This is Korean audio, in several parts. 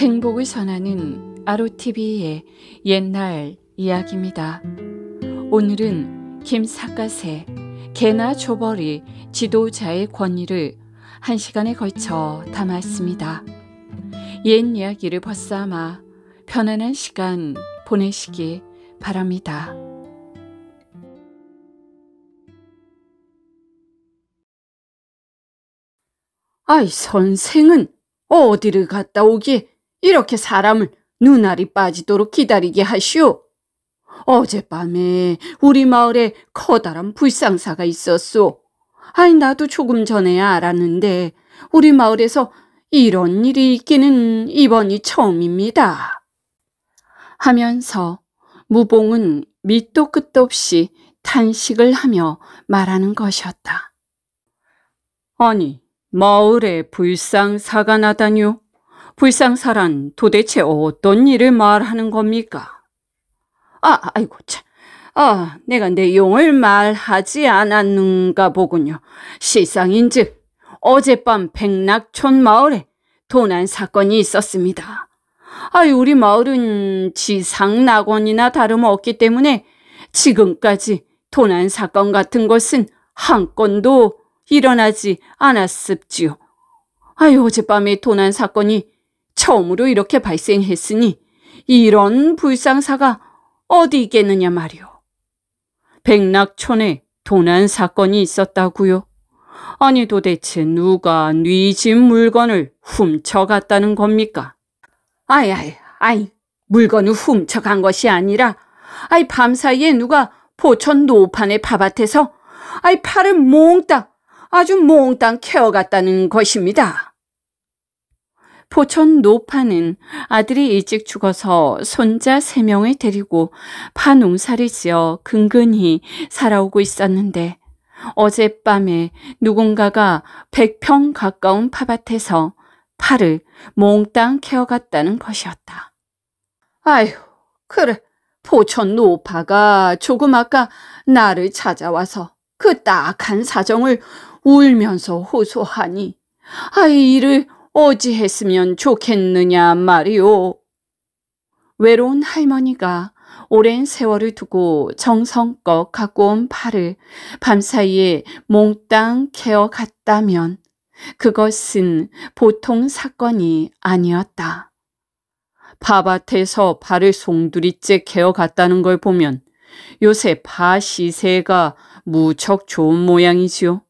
행복을 전하는 r o t v 의 옛날 이야기입니다. 오늘은 김사갓의 개나 조벌이 지도자의 권위를 한 시간에 걸쳐 담았습니다. 옛 이야기를 벗삼아 편안한 시간 보내시기 바랍니다. 아이 선생은 어디를 갔다 오기에 이렇게 사람을 눈알이 빠지도록 기다리게 하시오. 어젯밤에 우리 마을에 커다란 불상사가 있었소. 아이 나도 조금 전에야 알았는데 우리 마을에서 이런 일이 있기는 이번이 처음입니다. 하면서 무봉은 밑도 끝도 없이 탄식을 하며 말하는 것이었다. 아니, 마을에 불상사가 나다뇨? 불상사란 도대체 어떤 일을 말하는 겁니까? 아, 아이고 참. 아, 내가 내용을 말하지 않았는가 보군요. 실상인즉 어젯밤 백낙촌 마을에 도난 사건이 있었습니다. 아이, 우리 마을은 지상 낙원이나 다름없기 때문에 지금까지 도난 사건 같은 것은 한 건도 일어나지 않았습지요. 아이, 어젯밤에 도난 사건이 처음으로 이렇게 발생했으니 이런 불상사가 어디 있겠느냐 말이오. 백낙촌에 도난 사건이 있었다고요. 아니 도대체 누가 네집 물건을 훔쳐갔다는 겁니까? 아이 아이 아이 물건을 훔쳐간 것이 아니라 아이 밤사이에 누가 포천 노판의 밭에서 아이 팔을 몽땅 아주 몽땅 캐어갔다는 것입니다. 포천 노파는 아들이 일찍 죽어서 손자 세명을 데리고 파 농사를 지어 근근히 살아오고 있었는데 어젯밤에 누군가가 100평 가까운 파밭에서 파를 몽땅 캐어갔다는 것이었다. 아휴, 그래. 포천 노파가 조금 아까 나를 찾아와서 그 딱한 사정을 울면서 호소하니 아이 일을 어찌했으면 좋겠느냐 말이오. 외로운 할머니가 오랜 세월을 두고 정성껏 갖고 온파을 밤사이에 몽땅 캐어 갔다면 그것은 보통 사건이 아니었다. 파밭에서 파을 송두리째 캐어 갔다는 걸 보면 요새 파 시세가 무척 좋은 모양이지요.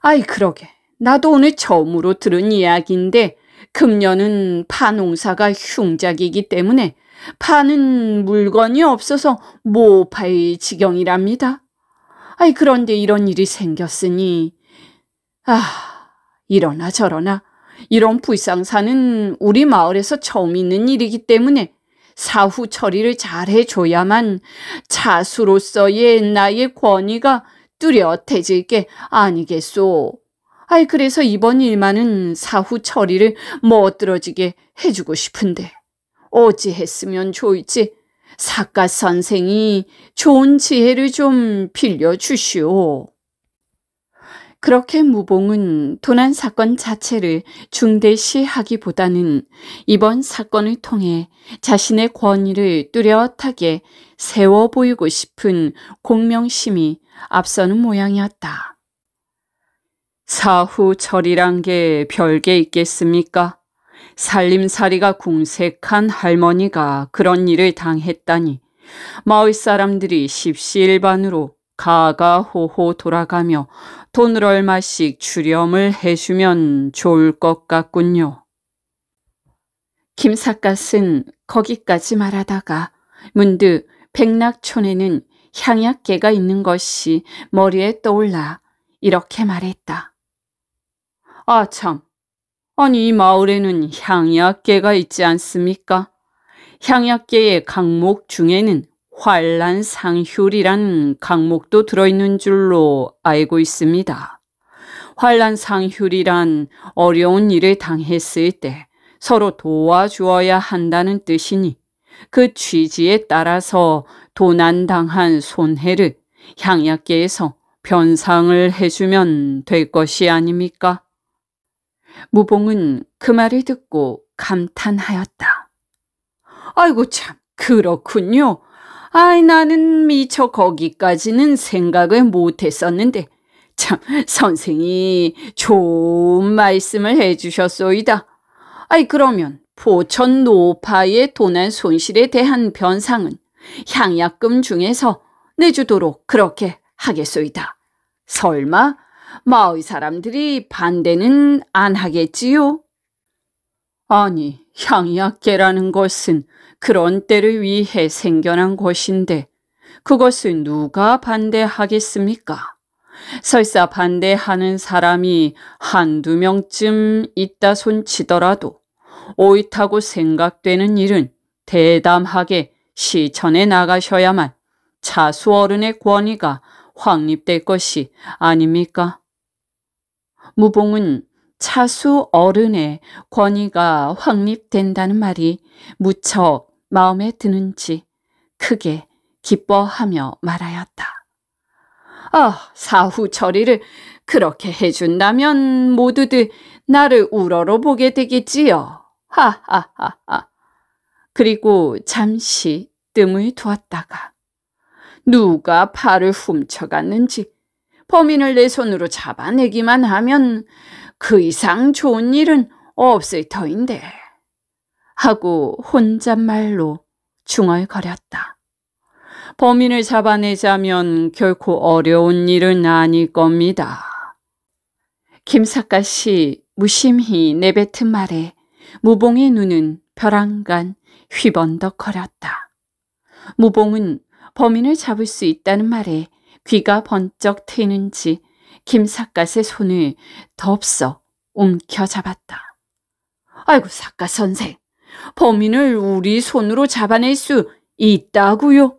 아이 그러게. 나도 오늘 처음으로 들은 이야기인데 금년은 파농사가 흉작이기 때문에 파는 물건이 없어서 못 팔 지경이랍니다. 아이 그런데 이런 일이 생겼으니 아 이러나 저러나 이런 불상사는 우리 마을에서 처음 있는 일이기 때문에 사후 처리를 잘 해줘야만 자수로서의 나의 권위가 뚜렷해질 게 아니겠소. 아이, 그래서 이번 일만은 사후 처리를 멋들어지게 해주고 싶은데, 어찌 했으면 좋을지, 사과 선생이 좋은 지혜를 좀 빌려주시오. 그렇게 무봉은 도난 사건 자체를 중대시하기보다는 이번 사건을 통해 자신의 권위를 뚜렷하게 세워 보이고 싶은 공명심이 앞서는 모양이었다. 사후 철이란게 별게 있겠습니까? 살림살이가 궁색한 할머니가 그런 일을 당했다니 마을 사람들이 십시일반으로 가가호호 돌아가며 돈을 얼마씩 주렴을 해주면 좋을 것 같군요. 김삿갓은 거기까지 말하다가 문득 백낙촌에는 향약계가 있는 것이 머리에 떠올라 이렇게 말했다. 아, 참. 아니, 이 마을에는 향약계가 있지 않습니까? 향약계의 강목 중에는 환란상휼이란 강목도 들어있는 줄로 알고 있습니다. 환란상휼이란 어려운 일을 당했을 때 서로 도와주어야 한다는 뜻이니 그 취지에 따라서 도난당한 손해를 향약계에서 변상을 해주면 될 것이 아닙니까? 무봉은 그 말을 듣고 감탄하였다. 아이고 참 그렇군요. 아이 나는 미처 거기까지는 생각을 못했었는데 참 선생이 좋은 말씀을 해주셨소이다. 아이 그러면 포천 노파의 도난 손실에 대한 변상은 향약금 중에서 내주도록 그렇게 하겠소이다. 설마 마을 사람들이 반대는 안 하겠지요? 아니, 향이학계라는 것은 그런 때를 위해 생겨난 것인데 그것을 누가 반대하겠습니까? 설사 반대하는 사람이 한두 명쯤 있다 손치더라도 옳다고 생각되는 일은 대담하게 시천에 나가셔야만 차수 어른의 권위가 확립될 것이 아닙니까? 무봉은 차수 어른의 권위가 확립된다는 말이 무척 마음에 드는지 크게 기뻐하며 말하였다. 아, 사후 처리를 그렇게 해준다면 모두들 나를 우러러 보게 되겠지요. 하하하하. 그리고 잠시 뜸을 두었다가 누가 팔을 훔쳐갔는지 범인을 내 손으로 잡아내기만 하면 그 이상 좋은 일은 없을 터인데. 하고 혼잣말로 중얼거렸다. 범인을 잡아내자면 결코 어려운 일은 아닐 겁니다. 김사과 씨 무심히 내뱉은 말에 무봉의 눈은 벼랑간 휘번덕거렸다. 무봉은 범인을 잡을 수 있다는 말에 귀가 번쩍 트이는지 김삿갓의 손을 덥석 움켜잡았다. 아이고 삿갓 선생, 범인을 우리 손으로 잡아낼 수 있다고요?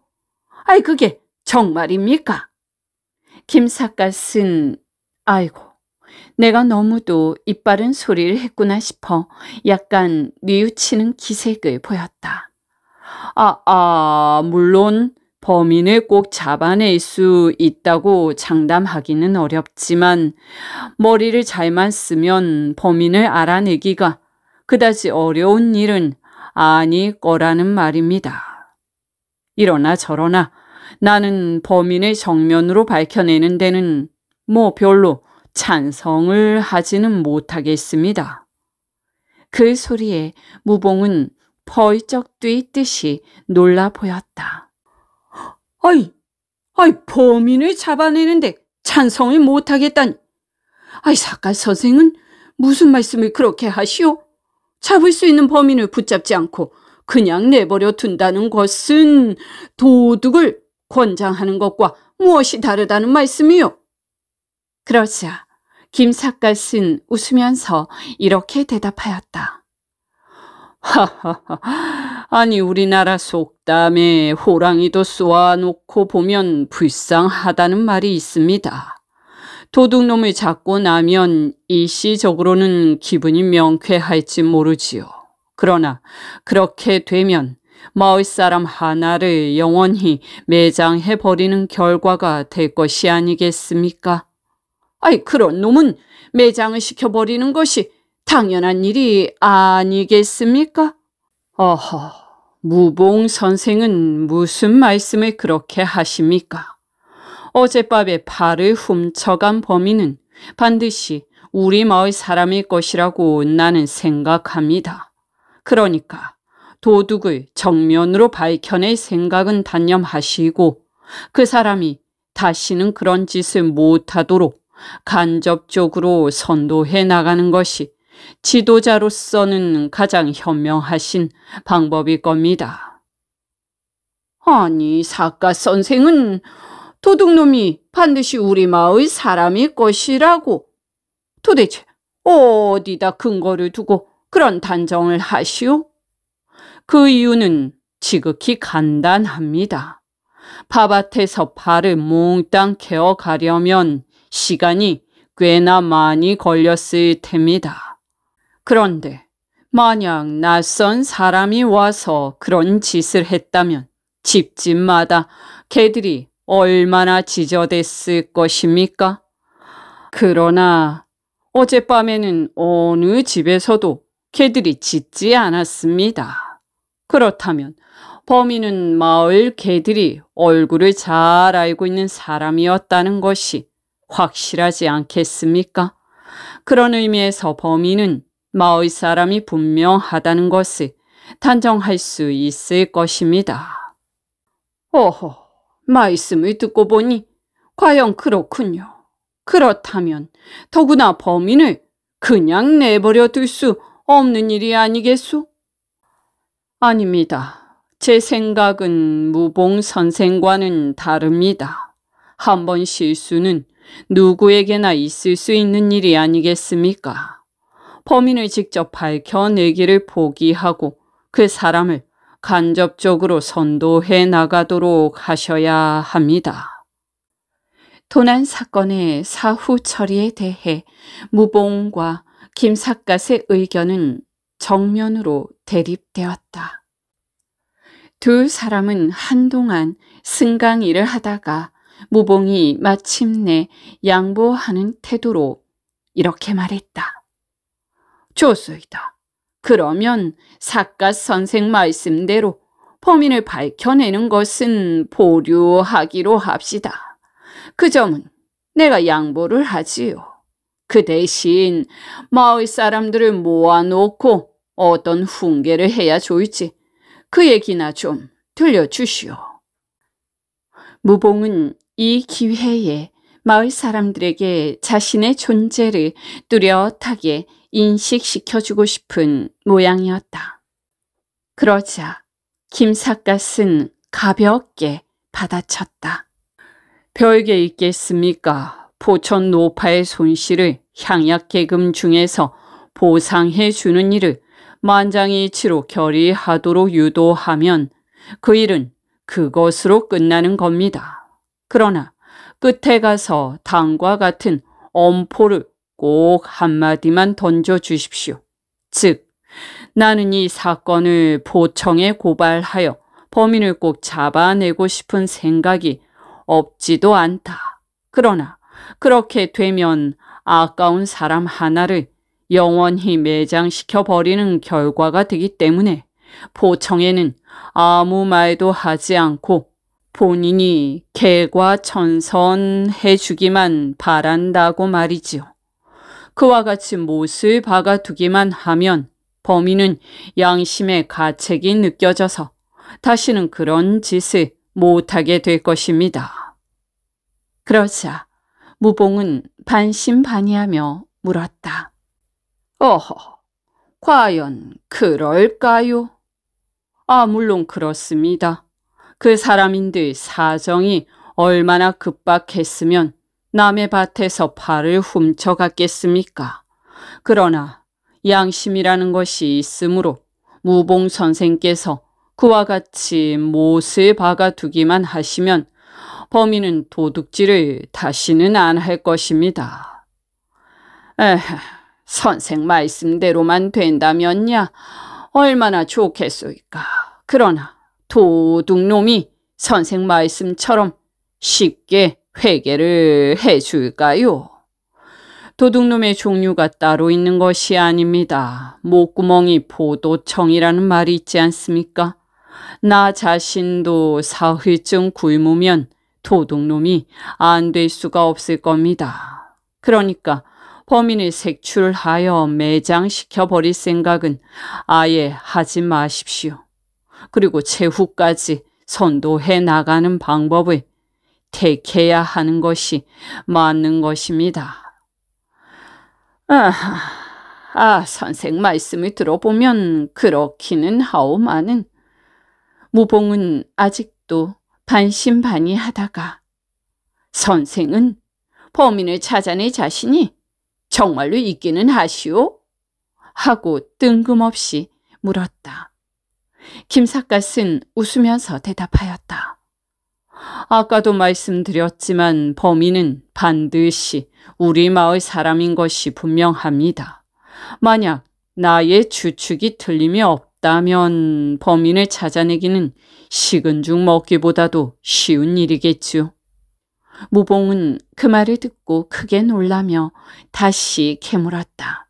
아이 그게 정말입니까? 김삿갓은 아이고 내가 너무도 이빠른 소리를 했구나 싶어 약간 뉘우치는 기색을 보였다. 아, 아, 물론 범인을 꼭 잡아낼 수 있다고 장담하기는 어렵지만 머리를 잘만 쓰면 범인을 알아내기가 그다지 어려운 일은 아닐 거라는 말입니다. 이러나 저러나 나는 범인을 정면으로 밝혀내는 데는 뭐 별로 찬성을 하지는 못하겠습니다. 그 소리에 무봉은 펄쩍 뛰듯이 놀라 보였다. 아이, 아이, 범인을 잡아내는데 찬성을 못하겠다니. 아이, 사과 선생은 무슨 말씀을 그렇게 하시오? 잡을 수 있는 범인을 붙잡지 않고 그냥 내버려 둔다는 것은 도둑을 권장하는 것과 무엇이 다르다는 말씀이요? 그러자 김사갓은 웃으면서 이렇게 대답하였다. 하하하, 아니 우리나라 속담에 호랑이도 쏘아놓고 보면 불쌍하다는 말이 있습니다. 도둑놈을 잡고 나면 일시적으로는 기분이 명쾌할지 모르지요. 그러나 그렇게 되면 마을 사람 하나를 영원히 매장해 버리는 결과가 될 것이 아니겠습니까? 아이 그런 놈은 매장을 시켜버리는 것이 당연한 일이 아니겠습니까? 어허, 무봉 선생은 무슨 말씀을 그렇게 하십니까? 어젯밤에 발을 훔쳐간 범인은 반드시 우리 마을 사람일 것이라고 나는 생각합니다. 그러니까 도둑을 정면으로 밝혀낼 생각은 단념하시고 그 사람이 다시는 그런 짓을 못하도록 간접적으로 선도해 나가는 것이 지도자로서는 가장 현명하신 방법일 겁니다. 아니, 사과 선생은 도둑놈이 반드시 우리 마을 사람일 것이라고 도대체 어디다 근거를 두고 그런 단정을 하시오? 그 이유는 지극히 간단합니다. 밭에서 발을 몽땅 개어가려면 시간이 꽤나 많이 걸렸을 테니다 그런데 만약 낯선 사람이 와서 그런 짓을 했다면 집집마다 개들이 얼마나 지저댔을 것입니까? 그러나 어젯밤에는 어느 집에서도 개들이 짖지 않았습니다. 그렇다면 범인은 마을 개들이 얼굴을 잘 알고 있는 사람이었다는 것이 확실하지 않겠습니까? 그런 의미에서 범인은 마의 사람이 분명하다는 것을 단정할 수 있을 것입니다. 오호, 말씀을 듣고 보니 과연 그렇군요. 그렇다면 더구나 범인을 그냥 내버려 둘 수 없는 일이 아니겠소? 아닙니다. 제 생각은 무봉 선생과는 다릅니다. 한번 실수는 누구에게나 있을 수 있는 일이 아니겠습니까? 범인을 직접 밝혀내기를 포기하고 그 사람을 간접적으로 선도해 나가도록 하셔야 합니다. 도난 사건의 사후 처리에 대해 무봉과 김삿갓의 의견은 정면으로 대립되었다. 두 사람은 한동안 승강이를 하다가 무봉이 마침내 양보하는 태도로 이렇게 말했다. 좋소이다. 그러면 사갓 선생 말씀대로 범인을 밝혀내는 것은 보류하기로 합시다. 그 점은 내가 양보를 하지요. 그 대신 마을 사람들을 모아놓고 어떤 훈계를 해야 좋을지 그 얘기나 좀 들려주시오. 무봉은 이 기회에 마을 사람들에게 자신의 존재를 뚜렷하게 인식시켜주고 싶은 모양이었다. 그러자 김삿갓은 가볍게 받아쳤다. 별게 있겠습니까? 포천 노파의 손실을 향약계금 중에서 보상해 주는 일을 만장일치로 결의하도록 유도하면 그 일은 그것으로 끝나는 겁니다. 그러나 끝에 가서 당과 같은 엄포를 꼭 한마디만 던져 주십시오. 즉, 나는 이 사건을 보청에 고발하여 범인을 꼭 잡아내고 싶은 생각이 없지도 않다. 그러나 그렇게 되면 아까운 사람 하나를 영원히 매장시켜 버리는 결과가 되기 때문에 보청에는 아무 말도 하지 않고 본인이 개과천선해 주기만 바란다고 말이지요. 그와 같이 못을 박아두기만 하면 범인은 양심의 가책이 느껴져서 다시는 그런 짓을 못하게 될 것입니다. 그러자 무봉은 반신반의하며 물었다. 어허, 과연 그럴까요? 아, 물론 그렇습니다. 그 사람인들 사정이 얼마나 급박했으면 남의 밭에서 파를 훔쳐갔겠습니까? 그러나 양심이라는 것이 있으므로 무봉 선생께서 그와 같이 못을 박아두기만 하시면 범인은 도둑질을 다시는 안 할 것입니다. 에휴, 선생 말씀대로만 된다면야 얼마나 좋겠소이까. 그러나 도둑놈이 선생 말씀처럼 쉽게 회개를 해줄까요? 도둑놈의 종류가 따로 있는 것이 아닙니다. 목구멍이 포도청이라는 말이 있지 않습니까? 나 자신도 사흘쯤 굶으면 도둑놈이 안 될 수가 없을 겁니다. 그러니까 범인을 색출하여 매장시켜 버릴 생각은 아예 하지 마십시오. 그리고 최후까지 선도해 나가는 방법을 택해야 하는 것이 맞는 것입니다. 아, 아 선생 말씀을 들어보면 그렇기는 하오마는 무봉은 아직도 반신반의하다가 선생은 범인을 찾아낼 자신이 정말로 있기는 하시오? 하고 뜬금없이 물었다. 김삿갓은 웃으면서 대답하였다. 아까도 말씀드렸지만 범인은 반드시 우리 마을 사람인 것이 분명합니다. 만약 나의 추측이 틀림이 없다면 범인을 찾아내기는 식은 죽 먹기보다도 쉬운 일이겠죠 무봉은 그 말을 듣고 크게 놀라며 다시 캐물었다.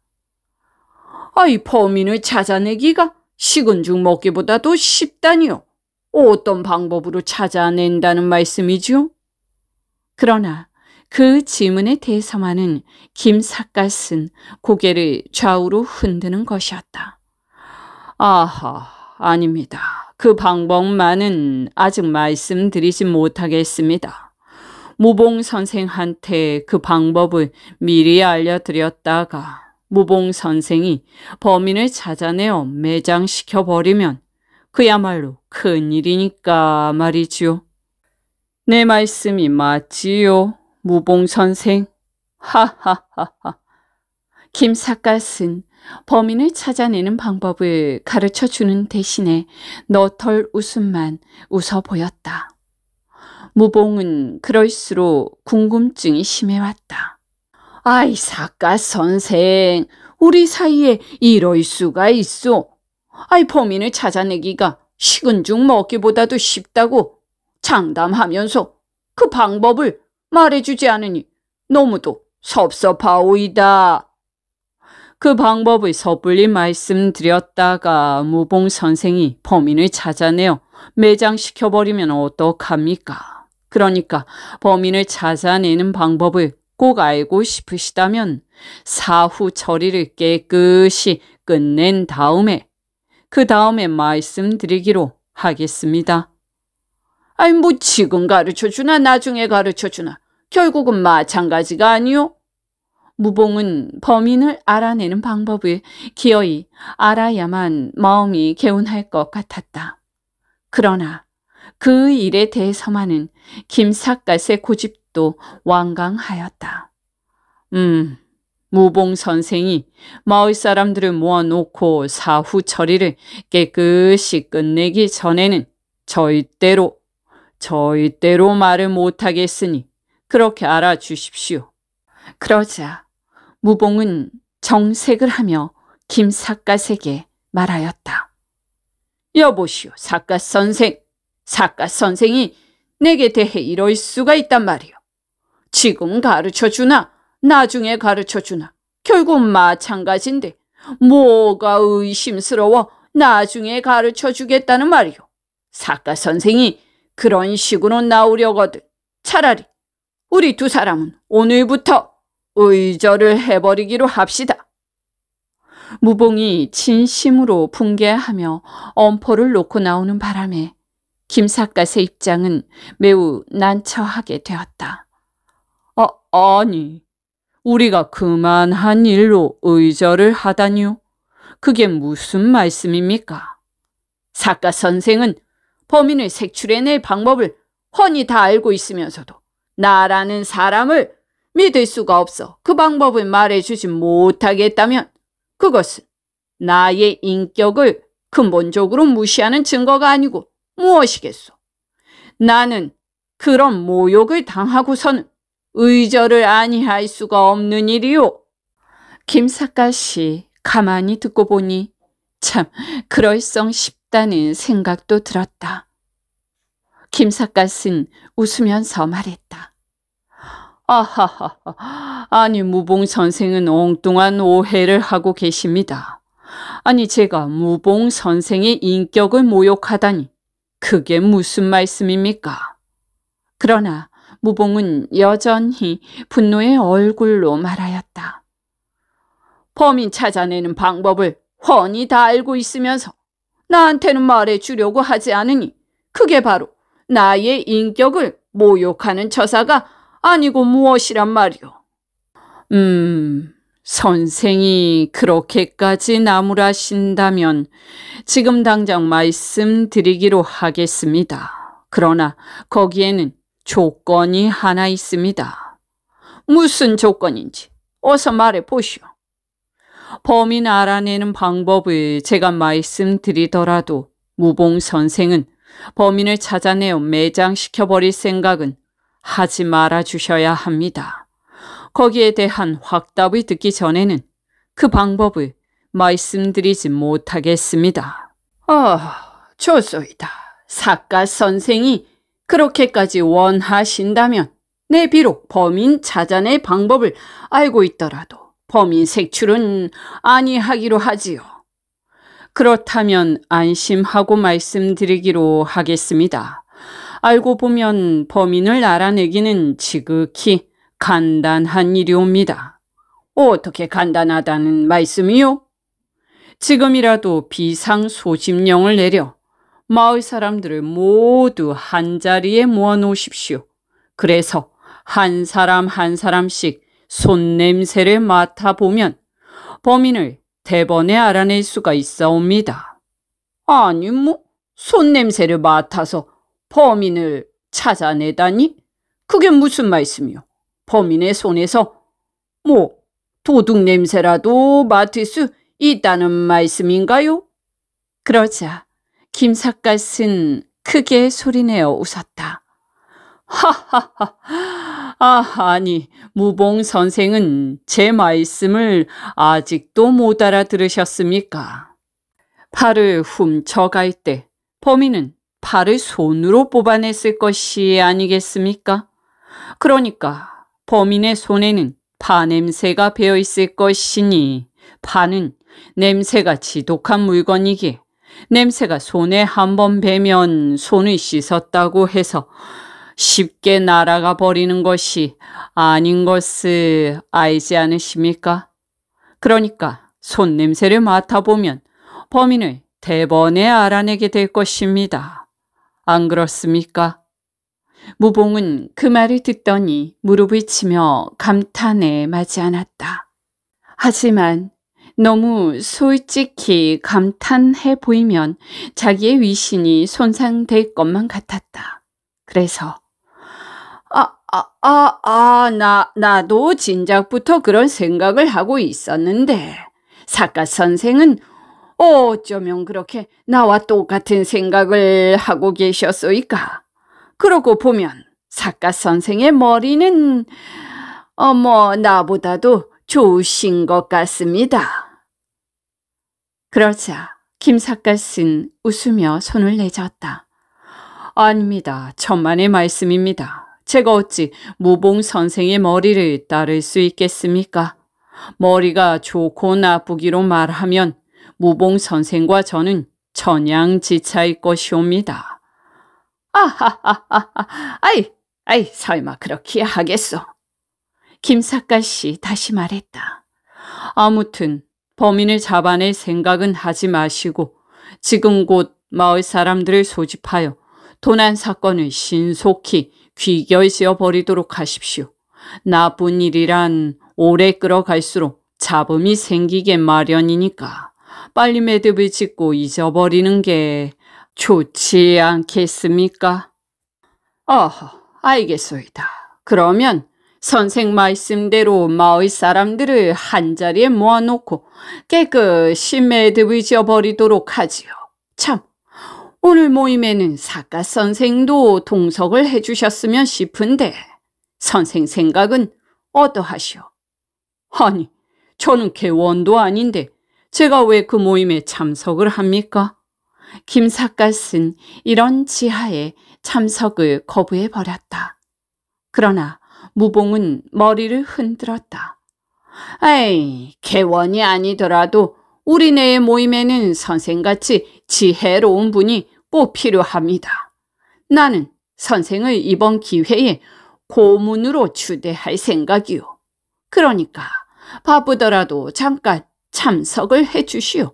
아이 범인을 찾아내기가 식은 죽 먹기보다도 쉽다니요. 어떤 방법으로 찾아낸다는 말씀이죠? 그러나 그 질문에 대해서만은 김삿갓은 고개를 좌우로 흔드는 것이었다. 아하, 아닙니다. 그 방법만은 아직 말씀드리지 못하겠습니다. 무봉 선생한테 그 방법을 미리 알려드렸다가 무봉 선생이 범인을 찾아내어 매장시켜버리면 그야말로 큰일이니까 말이지요. 내 말씀이 맞지요, 무봉선생. 하하하하. 김삿갓은 범인을 찾아내는 방법을 가르쳐 주는 대신에 너털 웃음만 웃어 보였다. 무봉은 그럴수록 궁금증이 심해왔다. 아이, 사갓 선생, 우리 사이에 이럴 수가 있어. 아이 범인을 찾아내기가 식은 죽 먹기보다도 쉽다고 장담하면서 그 방법을 말해주지 않으니 너무도 섭섭하오이다. 그 방법을 섣불리 말씀드렸다가 무봉 선생이 범인을 찾아내어 매장시켜버리면 어떡합니까? 그러니까 범인을 찾아내는 방법을 꼭 알고 싶으시다면 사후 처리를 깨끗이 끝낸 다음에 그 다음에 말씀드리기로 하겠습니다. 아이 뭐 지금 가르쳐주나 나중에 가르쳐주나 결국은 마찬가지가 아니요. 무봉은 범인을 알아내는 방법을 기어이 알아야만 마음이 개운할 것 같았다. 그러나 그 일에 대해서만은 김삿갓의 고집도 완강하였다. 음, 무봉 선생이 마을 사람들을 모아놓고 사후 처리를 깨끗이 끝내기 전에는 절대로 절대로 말을 못하겠으니 그렇게 알아주십시오. 그러자 무봉은 정색을 하며 김삿갓에게 말하였다. 여보시오 삿갓 선생, 삿갓 선생이 내게 대해 이럴 수가 있단 말이오. 지금 가르쳐 주나 나중에 가르쳐 주나. 결국 마찬가지인데 뭐가 의심스러워 나중에 가르쳐 주겠다는 말이오. 사과 선생이 그런 식으로 나오려거든. 차라리 우리 두 사람은 오늘부터 의절을 해버리기로 합시다. 무봉이 진심으로 붕괴하며 엄포를 놓고 나오는 바람에 김삿갓의 입장은 매우 난처하게 되었다. 어, 아니, 우리가 그만한 일로 의절을 하다니요. 그게 무슨 말씀입니까? 사가 선생은 범인을 색출해낼 방법을 훤히 다 알고 있으면서도 나라는 사람을 믿을 수가 없어 그 방법을 말해주지 못하겠다면 그것은 나의 인격을 근본적으로 무시하는 증거가 아니고 무엇이겠소. 나는 그런 모욕을 당하고서는 의절을 아니할 수가 없는 일이요. 김사까씨 가만히 듣고 보니 참 그럴성 싶다는 생각도 들었다. 김삿갓은 웃으면서 말했다. 아하하, 하 아니 무봉 선생은 엉뚱한 오해를 하고 계십니다. 아니 제가 무봉 선생의 인격을 모욕하다니 그게 무슨 말씀입니까? 그러나 무봉은 여전히 분노의 얼굴로 말하였다. 범인 찾아내는 방법을 훤히 다 알고 있으면서 나한테는 말해주려고 하지 않으니 그게 바로 나의 인격을 모욕하는 처사가 아니고 무엇이란 말이오. 음, 선생이 그렇게까지 나무라신다면 지금 당장 말씀드리기로 하겠습니다. 그러나 거기에는 조건이 하나 있습니다. 무슨 조건인지 어서 말해 보시오. 범인 알아내는 방법을 제가 말씀드리더라도 무봉 선생은 범인을 찾아내어 매장시켜버릴 생각은 하지 말아 주셔야 합니다. 거기에 대한 확답을 듣기 전에는 그 방법을 말씀드리지 못하겠습니다. 아, 어, 좋소이다. 사가 선생이 그렇게까지 원하신다면 내 비록 범인 찾아의 방법을 알고 있더라도 범인 색출은 아니하기로 하지요. 그렇다면 안심하고 말씀드리기로 하겠습니다. 알고 보면 범인을 알아내기는 지극히 간단한 일이옵니다. 어떻게 간단하다는 말씀이요? 지금이라도 비상 소집령을 내려 마을 사람들을 모두 한자리에 모아놓으십시오. 그래서 한 사람 한 사람씩 손냄새를 맡아보면 범인을 대번에 알아낼 수가 있어옵니다. 아니 뭐 손냄새를 맡아서 범인을 찾아내다니? 그게 무슨 말씀이요? 범인의 손에서 뭐 도둑 냄새라도 맡을 수 있다는 말씀인가요? 그러자 김삿갓은 크게 소리내어 웃었다. 하하하. 아, 아니, 무봉 선생은 제 말씀을 아직도 못 알아들으셨습니까? 팔을 훔쳐갈 때 범인은 팔을 손으로 뽑아냈을 것이 아니겠습니까? 그러니까 범인의 손에는 파냄새가 배어 있을 것이니 파는 냄새가 지독한 물건이기에 냄새가 손에 한 번 배면 손을 씻었다고 해서 쉽게 날아가 버리는 것이 아닌 것을 알지 않으십니까? 그러니까 손 냄새를 맡아보면 범인을 대번에 알아내게 될 것입니다. 안 그렇습니까? 무봉은 그 말을 듣더니 무릎을 치며 감탄에 맞지 않았다. 하지만 너무 솔직히 감탄해 보이면 자기의 위신이 손상될 것만 같았다. 그래서 아, 아, 아, 아, 나, 나도 진작부터 그런 생각을 하고 있었는데 사과 선생은 어쩌면 그렇게 나와 똑같은 생각을 하고 계셨소이까. 그러고 보면 사과 선생의 머리는 어머 나보다도 좋으신 것 같습니다. 그러자 김삿갓은 웃으며 손을 내졌다. 아닙니다. 천만의 말씀입니다. 제가 어찌 무봉 선생의 머리를 따를 수 있겠습니까? 머리가 좋고 나쁘기로 말하면 무봉 선생과 저는 천양지차일 것이옵니다. 아하하하하, 아이, 아이, 설마 그렇게 하겠소. 김삿갓씨 다시 말했다. 아무튼 범인을 잡아낼 생각은 하지 마시고 지금 곧 마을 사람들을 소집하여 도난 사건을 신속히 귀결지어 버리도록 하십시오. 나쁜 일이란 오래 끌어갈수록 잡음이 생기게 마련이니까 빨리 매듭을 짓고 잊어버리는 게 좋지 않겠습니까? 어허, 알겠소이다. 그러면 선생 말씀대로 마을 사람들을 한자리에 모아놓고 깨끗이 매듭을지어 버리도록 하지요. 참, 오늘 모임에는 사가 선생도 동석을 해주셨으면 싶은데 선생 생각은 어떠하시오? 아니, 저는 개원도 아닌데 제가 왜 그 모임에 참석을 합니까? 김사갓은 이런 지하에 참석을 거부해버렸다. 그러나 무봉은 머리를 흔들었다. 에이, 개원이 아니더라도 우리네의 모임에는 선생같이 지혜로운 분이 꼭 필요합니다. 나는 선생을 이번 기회에 고문으로 추대할 생각이요. 그러니까 바쁘더라도 잠깐 참석을 해주시오.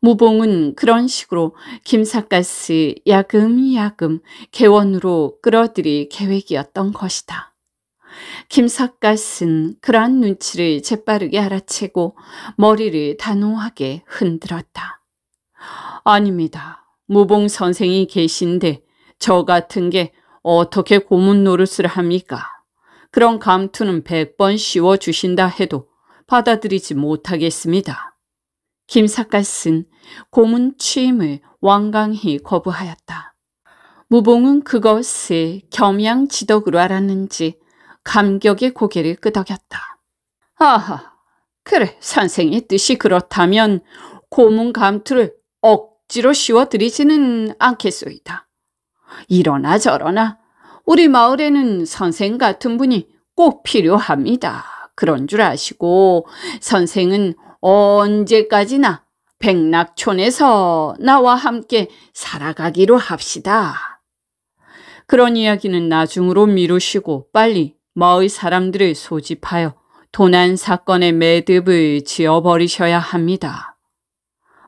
무봉은 그런 식으로 김삿갓을 야금야금 개원으로 끌어들일 계획이었던 것이다. 김삿갓은 그러한 눈치를 재빠르게 알아채고 머리를 단호하게 흔들었다. 아닙니다. 무봉 선생이 계신데 저 같은 게 어떻게 고문 노릇을 합니까? 그런 감투는 백번 씌워주신다 해도 받아들이지 못하겠습니다. 김삿갓은 고문 취임을 완강히 거부하였다. 무봉은 그것을 겸양지덕으로 알았는지 감격의 고개를 끄덕였다. 아하, 그래 선생의 뜻이 그렇다면 고문 감투를 억지로 씌워드리지는 않겠소이다. 이러나 저러나 우리 마을에는 선생 같은 분이 꼭 필요합니다. 그런 줄 아시고 선생은 언제까지나 백낙촌에서 나와 함께 살아가기로 합시다. 그런 이야기는 나중으로 미루시고 빨리 마을 사람들을 소집하여 도난 사건의 매듭을 지어버리셔야 합니다.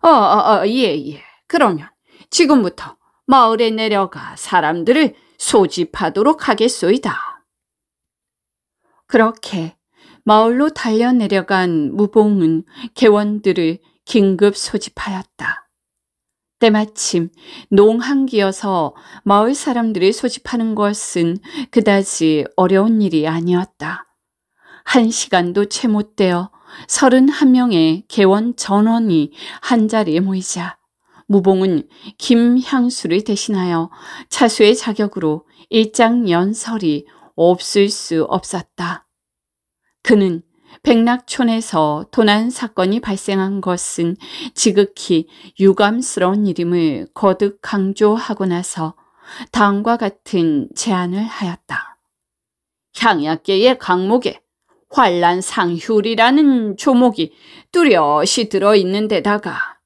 어, 어, 어 예, 예. 그러면 지금부터 마을에 내려가 사람들을 소집하도록 하겠소이다. 그렇게 마을로 달려 내려간 무봉은 개원들을 긴급 소집하였다. 때마침 농한기여서 마을 사람들이 소집하는 것은 그다지 어려운 일이 아니었다. 한 시간도 채 못되어 31명의 개원 전원이 한자리에 모이자 무봉은 김향수를 대신하여 차수의 자격으로 일장 연설이 없을 수 없었다. 그는 백낙촌에서 도난 사건이 발생한 것은 지극히 유감스러운 일임을 거듭 강조하고 나서 다음과 같은 제안을 하였다. 향약계의 강목에 환란상휼이라는 조목이 뚜렷이 들어있는 데다가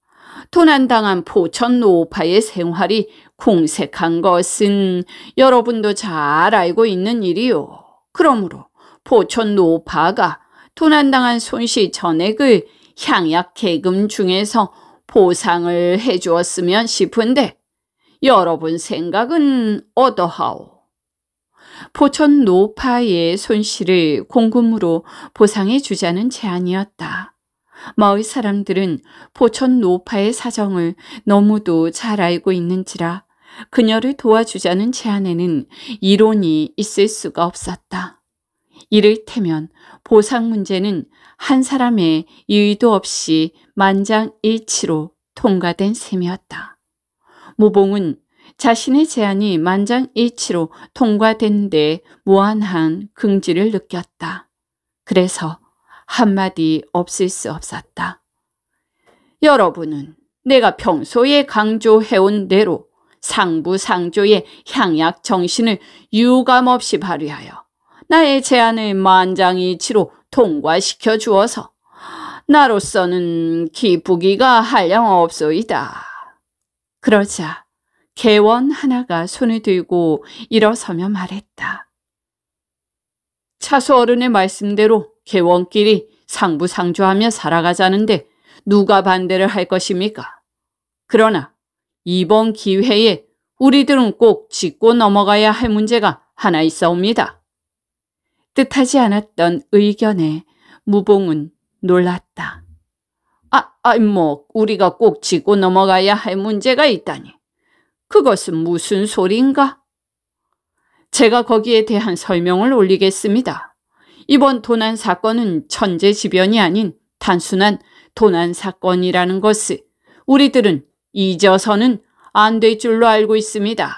도난당한 포천 노파의 생활이 공색한 것은 여러분도 잘 알고 있는 일이요. 그러므로 포천 노파가 도난당한 손씨 전액을 향약 해금 중에서 보상을 해주었으면 싶은데 여러분 생각은 어떠하오? 포천 노파의 손실을 공금으로 보상해 주자는 제안이었다. 마을 사람들은 포천 노파의 사정을 너무도 잘 알고 있는지라 그녀를 도와주자는 제안에는 이론이 있을 수가 없었다. 이를테면 보상 문제는 한 사람의 유의도 없이 만장일치로 통과된 셈이었다. 모봉은 자신의 제안이 만장일치로 통과된 데 무한한 긍지를 느꼈다. 그래서 한마디 없을 수 없었다. 여러분은 내가 평소에 강조해온 대로 상부상조의 향약 정신을 유감없이 발휘하여 나의 제안을 만장일치로 통과시켜 주어서 나로서는 기쁘기가 한량없소이다. 그러자 개원 하나가 손을 들고 일어서며 말했다. 차수 어른의 말씀대로 개원끼리 상부상조하며 살아가자는데 누가 반대를 할 것입니까? 그러나 이번 기회에 우리들은 꼭 짚고 넘어가야 할 문제가 하나 있어옵니다. 뜻하지 않았던 의견에 무봉은 놀랐다. 아, 아이 뭐 우리가 꼭 지고 넘어가야 할 문제가 있다니. 그것은 무슨 소리인가? 제가 거기에 대한 설명을 올리겠습니다. 이번 도난 사건은 천재지변이 아닌 단순한 도난 사건이라는 것을 우리들은 잊어서는 안 될 줄로 알고 있습니다.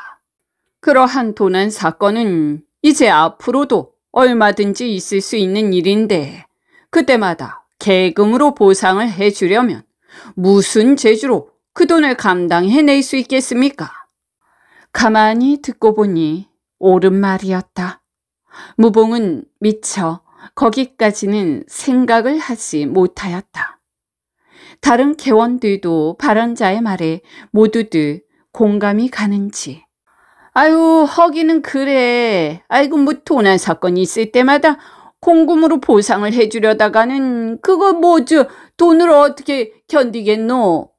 그러한 도난 사건은 이제 앞으로도 얼마든지 있을 수 있는 일인데 그때마다 계금으로 보상을 해주려면 무슨 재주로 그 돈을 감당해낼 수 있겠습니까? 가만히 듣고 보니 옳은 말이었다. 무봉은 미처 거기까지는 생각을 하지 못하였다. 다른 개원들도 발언자의 말에 모두들 공감이 가는지 아유 허기는 그래. 아이고 뭐 도난 사건이 있을 때마다 공금으로 보상을 해주려다가는 그거 뭐죠 돈을 어떻게 견디겠노?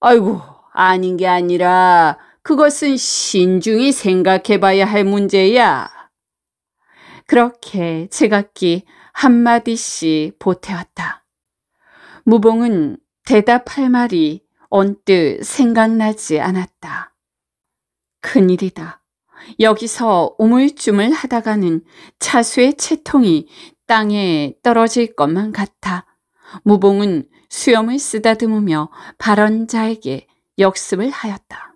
아이고 아닌 게 아니라 그것은 신중히 생각해봐야 할 문제야. 그렇게 제각기 한마디씩 보태었다. 무봉은 대답할 말이 언뜻 생각나지 않았다. 큰일이다. 여기서 우물쭈물 하다가는 차수의 채통이 땅에 떨어질 것만 같아. 무봉은 수염을 쓰다듬으며 발언자에게 역습을 하였다.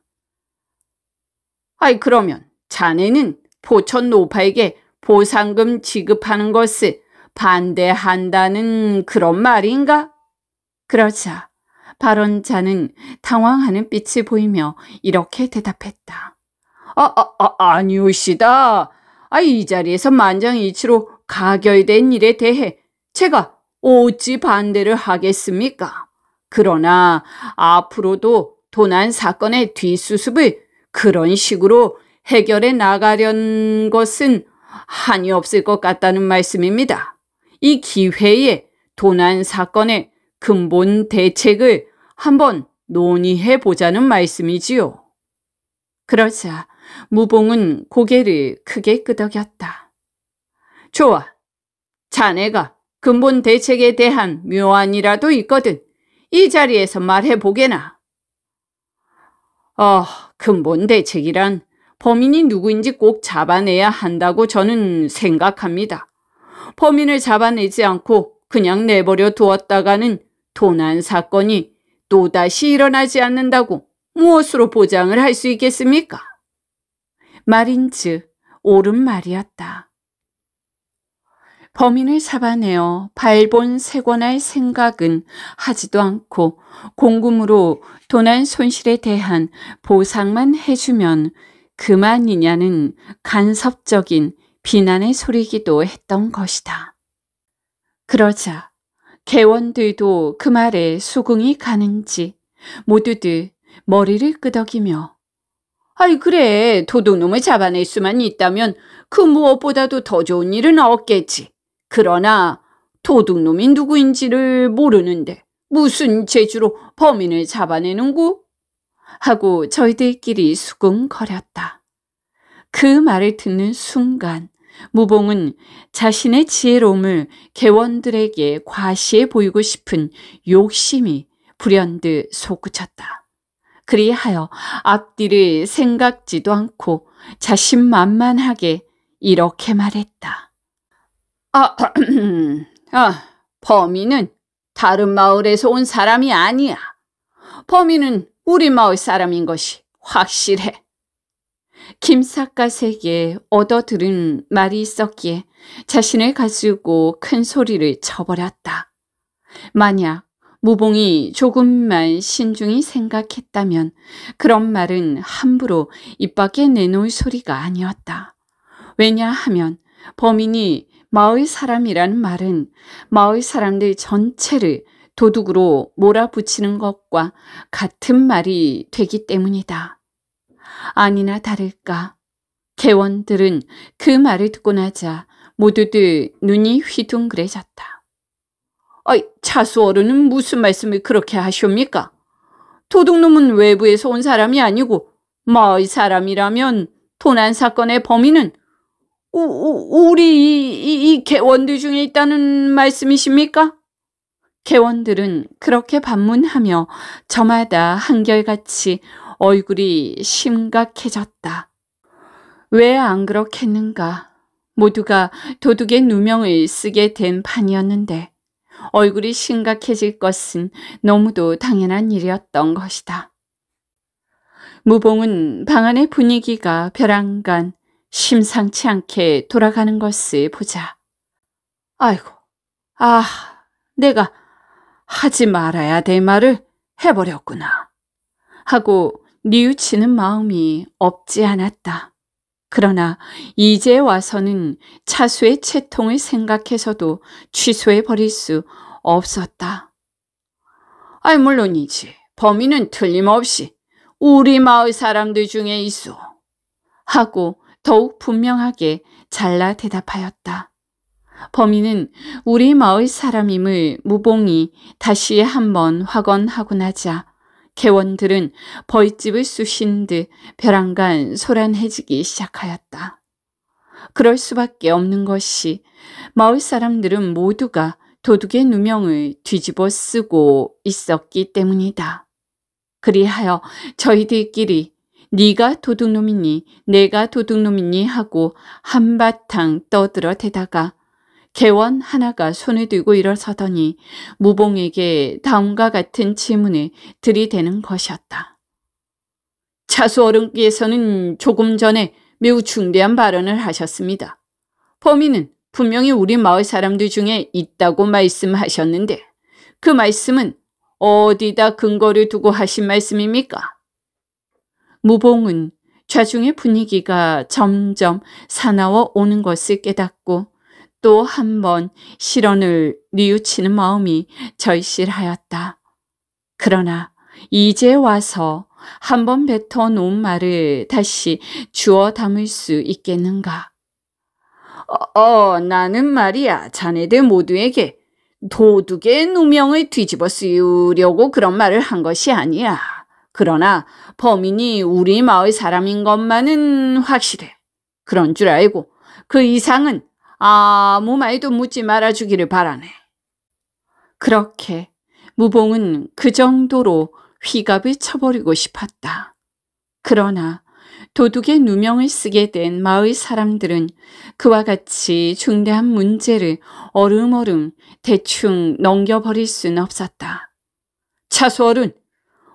아이 그러면 자네는 포천 노파에게 보상금 지급하는 것을 반대한다는 그런 말인가? 그러자 발언자는 당황하는 빛을 보이며 이렇게 대답했다. 아, 아, 아 아니오시다. 아, 이 자리에서 만장일치로 가결된 일에 대해 제가 어찌 반대를 하겠습니까? 그러나 앞으로도 도난 사건의 뒷수습을 그런 식으로 해결해 나가려는 것은 한이 없을 것 같다는 말씀입니다. 이 기회에 도난 사건의 근본 대책을 한번 논의해 보자는 말씀이지요. 그러자 무봉은 고개를 크게 끄덕였다. 좋아. 자네가 근본 대책에 대한 묘안이라도 있거든. 이 자리에서 말해보게나. 어, 근본 대책이란 범인이 누구인지 꼭 잡아내야 한다고 저는 생각합니다. 범인을 잡아내지 않고 그냥 내버려 두었다가는 도난 사건이 또다시 일어나지 않는다고 무엇으로 보장을 할 수 있겠습니까? 말인즉 옳은 말이었다. 범인을 잡아내어 발본 세권할 생각은 하지도 않고 공금으로 도난 손실에 대한 보상만 해주면 그만이냐는 간섭적인 비난의 소리기도 했던 것이다. 그러자 개원들도 그 말에 수긍이 가는지 모두들 머리를 끄덕이며 아이 그래 도둑놈을 잡아낼 수만 있다면 그 무엇보다도 더 좋은 일은 없겠지. 그러나 도둑놈이 누구인지를 모르는데 무슨 재주로 범인을 잡아내는구? 하고 저희들끼리 수긍거렸다. 그 말을 듣는 순간 무봉은 자신의 지혜로움을 개원들에게 과시해 보이고 싶은 욕심이 불현듯 솟구쳤다. 그리하여 앞뒤를 생각지도 않고 자신만만하게 이렇게 말했다. 아, 아, 범인은 다른 마을에서 온 사람이 아니야. 범인은 우리 마을 사람인 것이 확실해. 김삿갓에게 얻어들은 말이 있었기에 자신을 가지고 큰 소리를 쳐버렸다. 만약 무봉이 조금만 신중히 생각했다면 그런 말은 함부로 입 밖에 내놓을 소리가 아니었다. 왜냐하면 범인이 마을 사람이라는 말은 마을 사람들 전체를 도둑으로 몰아붙이는 것과 같은 말이 되기 때문이다. 아니나 다를까. 개원들은 그 말을 듣고 나자 모두들 눈이 휘둥그레졌다. 아이, 차수 어른은 무슨 말씀을 그렇게 하시니까 도둑놈은 외부에서 온 사람이 아니고 마을 사람이라면 도난 사건의 범인은 우, 우, 우리 이, 이 개원들 중에 있다는 말씀이십니까? 개원들은 그렇게 반문하며 저마다 한결같이 얼굴이 심각해졌다. 왜 안 그렇겠는가? 모두가 도둑의 누명을 쓰게 된 판이었는데 얼굴이 심각해질 것은 너무도 당연한 일이었던 것이다. 무봉은 방 안의 분위기가 벼랑간 심상치 않게 돌아가는 것을 보자. 아이고, 아, 내가 하지 말아야 될 말을 해버렸구나. 하고 뉘우치는 마음이 없지 않았다. 그러나 이제 와서는 차수의 채통을 생각해서도 취소해 버릴 수 없었다. 아이 물론이지. 범인은 틀림없이 우리 마을 사람들 중에 있어. 하고 더욱 분명하게 잘라 대답하였다. 범인은 우리 마을 사람임을 무봉이 다시 한번 확언하고 나자 개원들은 벌집을 쑤신 듯 벼랑간 소란해지기 시작하였다. 그럴 수밖에 없는 것이 마을 사람들은 모두가 도둑의 누명을 뒤집어 쓰고 있었기 때문이다. 그리하여 저희들끼리 네가 도둑놈이니 내가 도둑놈이니 하고 한바탕 떠들어 대다가 개원 하나가 손에 들고 일어서더니 무봉에게 다음과 같은 질문을 들이대는 것이었다. 차수 어른께서는 조금 전에 매우 중대한 발언을 하셨습니다. 범인은 분명히 우리 마을 사람들 중에 있다고 말씀하셨는데 그 말씀은 어디다 근거를 두고 하신 말씀입니까? 무봉은 좌중의 분위기가 점점 사나워 오는 것을 깨닫고 또한번 실언을 뉘우치는 마음이 절실하였다. 그러나 이제 와서 한 번 뱉어 놓은 말을 다시 주워 담을 수 있겠는가? 어, 어 나는 말이야 자네들 모두에게 도둑의 누명을 뒤집어 쓰려고 그런 말을 한 것이 아니야. 그러나 범인이 우리 마을 사람인 것만은 확실해. 그런 줄 알고 그 이상은 아무 말도 묻지 말아주기를 바라네. 그렇게 무봉은 그 정도로 휘갑을 쳐버리고 싶었다. 그러나 도둑의 누명을 쓰게 된 마을 사람들은 그와 같이 중대한 문제를 어름어름 대충 넘겨버릴 순 없었다. 차수월은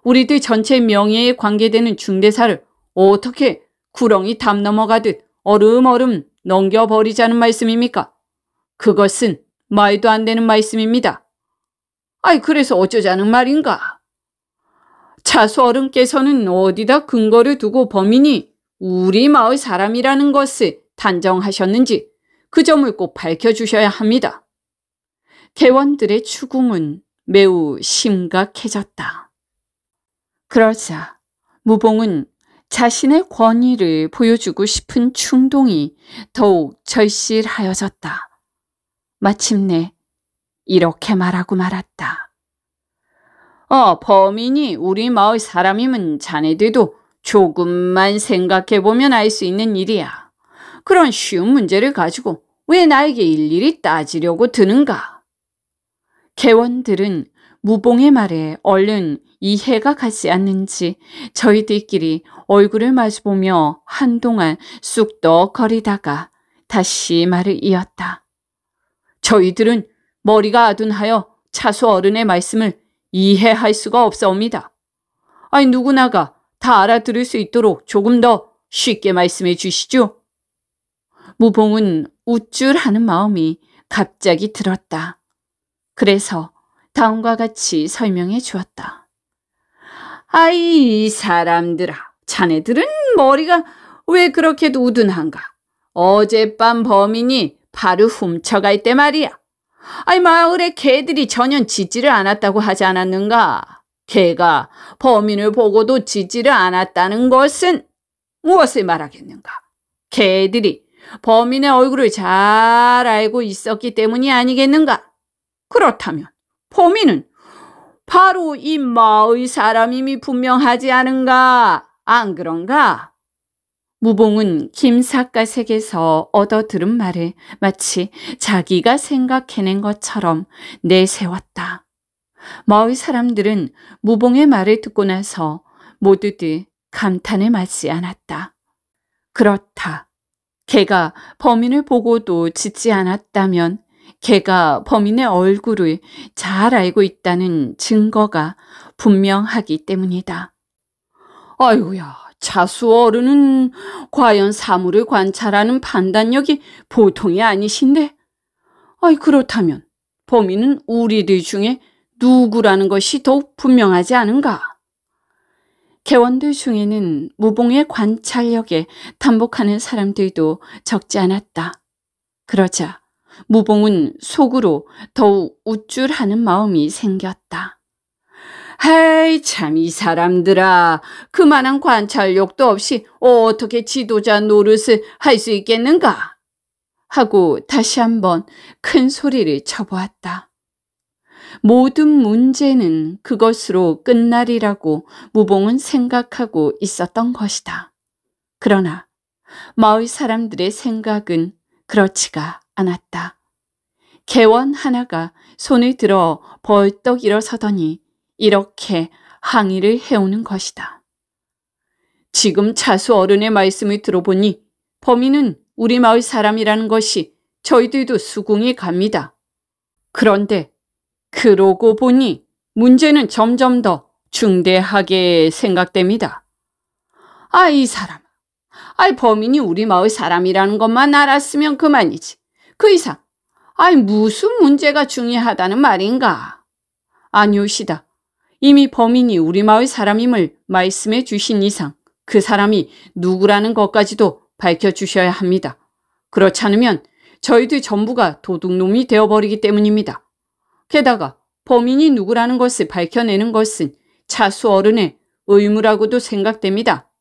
우리들 전체 명예에 관계되는 중대사를 어떻게 구렁이 담 넘어가듯 어름어름 넘겨버리자는 말씀입니까? 그것은 말도 안 되는 말씀입니다. 아이 그래서 어쩌자는 말인가? 차수 어른께서는 어디다 근거를 두고 범인이 우리 마을 사람이라는 것을 단정하셨는지 그 점을 꼭 밝혀주셔야 합니다. 개원들의 추궁은 매우 심각해졌다. 그러자 무봉은 자신의 권위를 보여주고 싶은 충동이 더욱 절실하여졌다. 마침내 이렇게 말하고 말았다. 어, 범인이 우리 마을 사람이면 자네들도 조금만 생각해보면 알 수 있는 일이야. 그런 쉬운 문제를 가지고 왜 나에게 일일이 따지려고 드는가? 개원들은 무봉의 말에 얼른 이해가 가지 않는지 저희들끼리 얼굴을 마주보며 한동안 쑥덕거리다가 다시 말을 이었다. 저희들은 머리가 아둔하여 차수 어른의 말씀을 이해할 수가 없사옵니다. 아니 누구나가 다 알아들을 수 있도록 조금 더 쉽게 말씀해 주시죠. 무봉은 우쭐하는 마음이 갑자기 들었다. 그래서 다음과 같이 설명해 주었다. 아이 사람들아 자네들은 머리가 왜그렇게 우둔한가. 어젯밤 범인이 바로 훔쳐갈 때 말이야. 아이 마을에 개들이 전혀 짖지를 않았다고 하지 않았는가. 개가 범인을 보고도 짖지를 않았다는 것은 무엇을 말하겠는가. 개들이 범인의 얼굴을 잘 알고 있었기 때문이 아니겠는가? 그렇다면 포미는 바로 이 마의 사람임이 분명하지 않은가? 안 그런가? 무봉은 김사가갓에서 얻어 들은 말을 마치 자기가 생각해낸 것처럼 내세웠다. 마을 사람들은 무봉의 말을 듣고 나서 모두들 감탄을 맞지 않았다. 그렇다. 걔가 범인을 보고도 짓지 않았다면 개가 범인의 얼굴을 잘 알고 있다는 증거가 분명하기 때문이다. 아이고야, 자수 어른은 과연 사물을 관찰하는 판단력이 보통이 아니신데? 아이, 그렇다면 범인은 우리들 중에 누구라는 것이 더욱 분명하지 않은가? 개원들 중에는 무봉의 관찰력에 탄복하는 사람들도 적지 않았다. 그러자 무봉은 속으로 더욱 우쭐하는 마음이 생겼다. 헤이참 이 사람들아 그만한 관찰력도 없이 어떻게 지도자 노릇을 할 수 있겠는가 하고 다시 한번 큰 소리를 쳐보았다. 모든 문제는 그것으로 끝날이라고 무봉은 생각하고 있었던 것이다. 그러나 마을 사람들의 생각은 그렇지가 않았다. 개원 하나가 손을 들어 벌떡 일어서더니 이렇게 항의를 해오는 것이다. 지금 자수 어른의 말씀을 들어보니 범인은 우리 마을 사람이라는 것이 저희들도 수긍이 갑니다. 그런데 그러고 보니 문제는 점점 더 중대하게 생각됩니다. 아, 이 사람. 아, 범인이 우리 마을 사람이라는 것만 알았으면 그만이지. 그 이상 아이 무슨 문제가 중요하다는 말인가? 아니오시다. 이미 범인이 우리 마을 사람임을 말씀해 주신 이상 그 사람이 누구라는 것까지도 밝혀주셔야 합니다. 그렇지 않으면 저희들 전부가 도둑놈이 되어버리기 때문입니다. 게다가 범인이 누구라는 것을 밝혀내는 것은 차수 어른의 의무라고도 생각됩니다.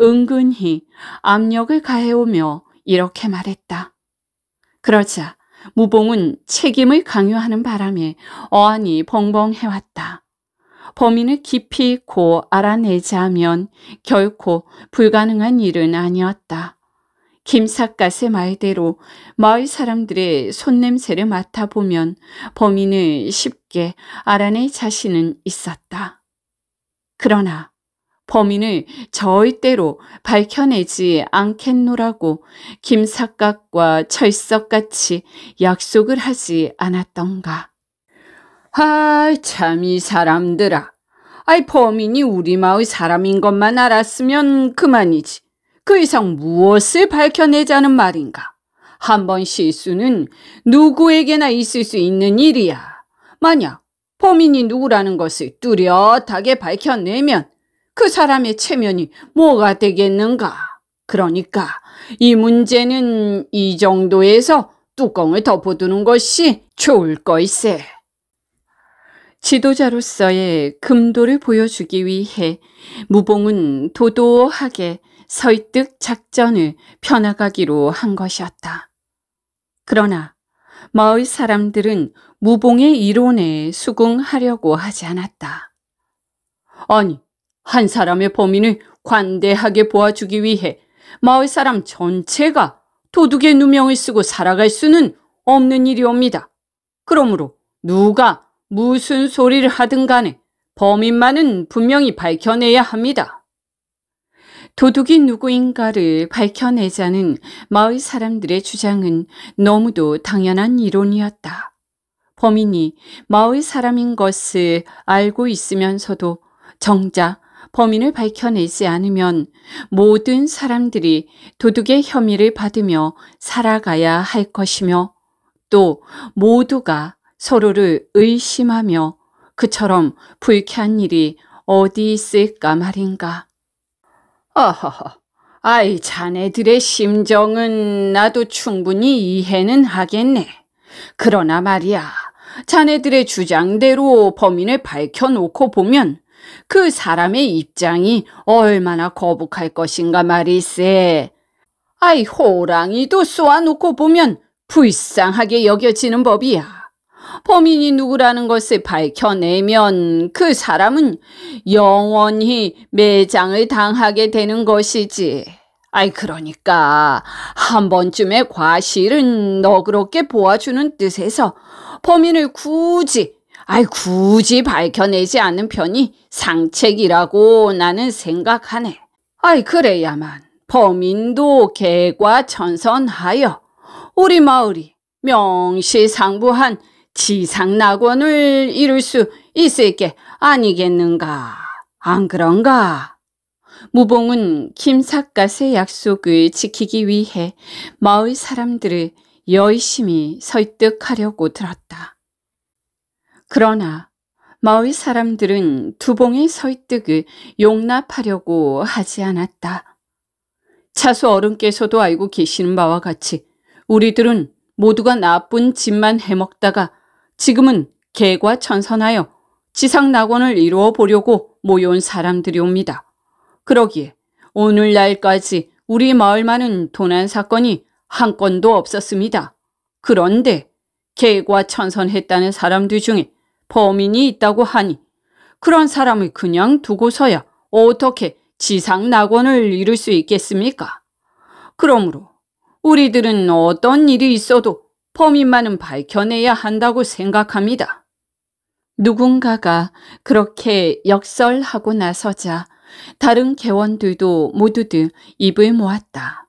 은근히 압력을 가해오며 이렇게 말했다. 그러자 무봉은 책임을 강요하는 바람에 어안이 벙벙해왔다. 범인을 깊이 고 알아내자 면 결코 불가능한 일은 아니었다. 김삿갓의 말대로 마을 사람들의 손냄새를 맡아보면 범인을 쉽게 알아낼 자신은 있었다. 그러나 범인을 절대로 밝혀내지 않겠노라고 김삿각과 철석같이 약속을 하지 않았던가. 아이 참이 사람들아. 아이 범인이 우리 마을 사람인 것만 알았으면 그만이지. 그 이상 무엇을 밝혀내자는 말인가. 한 번 실수는 누구에게나 있을 수 있는 일이야. 만약 범인이 누구라는 것을 뚜렷하게 밝혀내면 그 사람의 체면이 뭐가 되겠는가? 그러니까 이 문제는 이 정도에서 뚜껑을 덮어두는 것이 좋을 거이세. 지도자로서의 금도를 보여주기 위해 무봉은 도도하게 설득 작전을 펴나가기로 한 것이었다. 그러나 마을 사람들은 무봉의 이론에 수긍하려고 하지 않았다. 아니, 한 사람의 범인을 관대하게 보아주기 위해 마을 사람 전체가 도둑의 누명을 쓰고 살아갈 수는 없는 일이옵니다. 그러므로 누가 무슨 소리를 하든 간에 범인만은 분명히 밝혀내야 합니다. 도둑이 누구인가를 밝혀내자는 마을 사람들의 주장은 너무도 당연한 이론이었다. 범인이 마을 사람인 것을 알고 있으면서도 정작 범인을 밝혀내지 않으면 모든 사람들이 도둑의 혐의를 받으며 살아가야 할 것이며 또 모두가 서로를 의심하며 그처럼 불쾌한 일이 어디 있을까 말인가. 아하하, 아이 자네들의 심정은 나도 충분히 이해는 하겠네. 그러나 말이야, 자네들의 주장대로 범인을 밝혀놓고 보면 그 사람의 입장이 얼마나 거북할 것인가 말이세. 아이 호랑이도 쏘아놓고 보면 불쌍하게 여겨지는 법이야. 범인이 누구라는 것을 밝혀내면 그 사람은 영원히 매장을 당하게 되는 것이지. 아이 그러니까 한 번쯤의 과실은 너그럽게 보아주는 뜻에서 범인을 굳이 아이 굳이 밝혀내지 않은 편이 상책이라고 나는 생각하네. 아이 그래야만 범인도 개과천선하여 우리 마을이 명시상부한 지상낙원을 이룰 수 있을 게 아니겠는가. 안 그런가? 무봉은 김삿갓의 약속을 지키기 위해 마을 사람들을 열심히 설득하려고 들었다. 그러나 마을 사람들은 두봉의 설득을 용납하려고 하지 않았다. 차수 어른께서도 알고 계시는 바와 같이 우리들은 모두가 나쁜 짓만 해먹다가 지금은 개과 천선하여 지상 낙원을 이루어 보려고 모여온 사람들이 옵니다. 그러기에 오늘날까지 우리 마을만은 도난 사건이 한 건도 없었습니다. 그런데 개과 천선했다는 사람들 중에 범인이 있다고 하니 그런 사람을 그냥 두고서야 어떻게 지상 낙원을 이룰 수 있겠습니까? 그러므로 우리들은 어떤 일이 있어도 범인만은 밝혀내야 한다고 생각합니다. 누군가가 그렇게 역설하고 나서자 다른 개원들도 모두들 입을 모았다.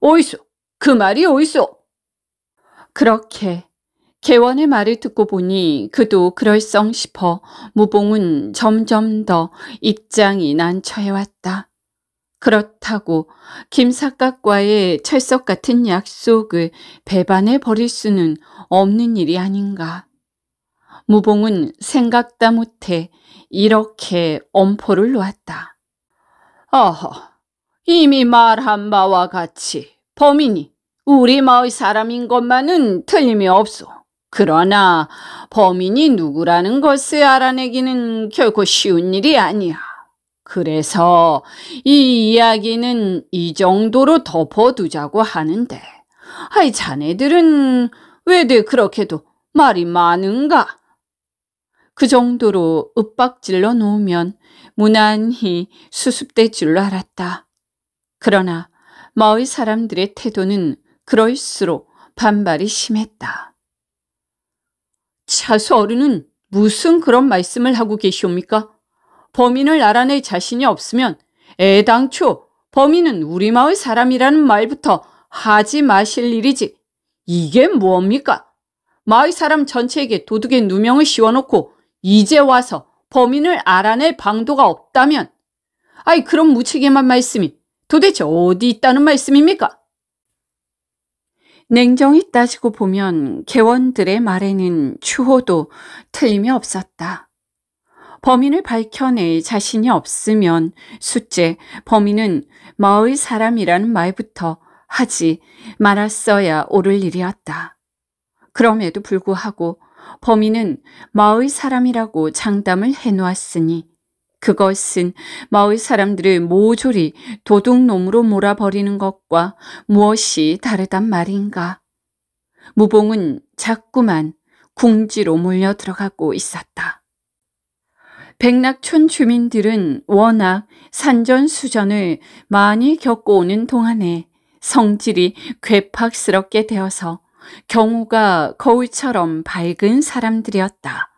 오이소! 그 말이 오이소! 그렇게 개원의 말을 듣고 보니 그도 그럴성 싶어 무봉은 점점 더 입장이 난처해왔다. 그렇다고 김삿갓과의 철석 같은 약속을 배반해 버릴 수는 없는 일이 아닌가. 무봉은 생각다 못해 이렇게 엄포를 놓았다. 어허, 이미 말한 바와 같이 범인이 우리 마을 사람인 것만은 틀림이 없소. 그러나 범인이 누구라는 것을 알아내기는 결코 쉬운 일이 아니야. 그래서 이 이야기는 이 정도로 덮어두자고 하는데, 아이, 자네들은 왜들 그렇게도 말이 많은가? 그 정도로 윽박질러 놓으면 무난히 수습될 줄 알았다. 그러나 마을 사람들의 태도는 그럴수록 반발이 심했다. 차수 어른은 무슨 그런 말씀을 하고 계시옵니까? 범인을 알아낼 자신이 없으면 애당초 범인은 우리 마을 사람이라는 말부터 하지 마실 일이지. 이게 뭡니까 마을 사람 전체에게 도둑의 누명을 씌워놓고 이제 와서 범인을 알아낼 방도가 없다면 아이 그런 무책임한 말씀이 도대체 어디 있다는 말씀입니까? 냉정히 따지고 보면 개원들의 말에는 추호도 틀림이 없었다. 범인을 밝혀낼 자신이 없으면 숫째 범인은 마을 사람이라는 말부터 하지 말았어야 옳을 일이었다. 그럼에도 불구하고 범인은 마을 사람이라고 장담을 해놓았으니 그것은 마을 사람들을 모조리 도둑놈으로 몰아버리는 것과 무엇이 다르단 말인가. 무봉은 자꾸만 궁지로 몰려 들어가고 있었다. 백낙촌 주민들은 워낙 산전수전을 많이 겪어오는 동안에 성질이 괴팍스럽게 되어서 경우가 거울처럼 밝은 사람들이었다.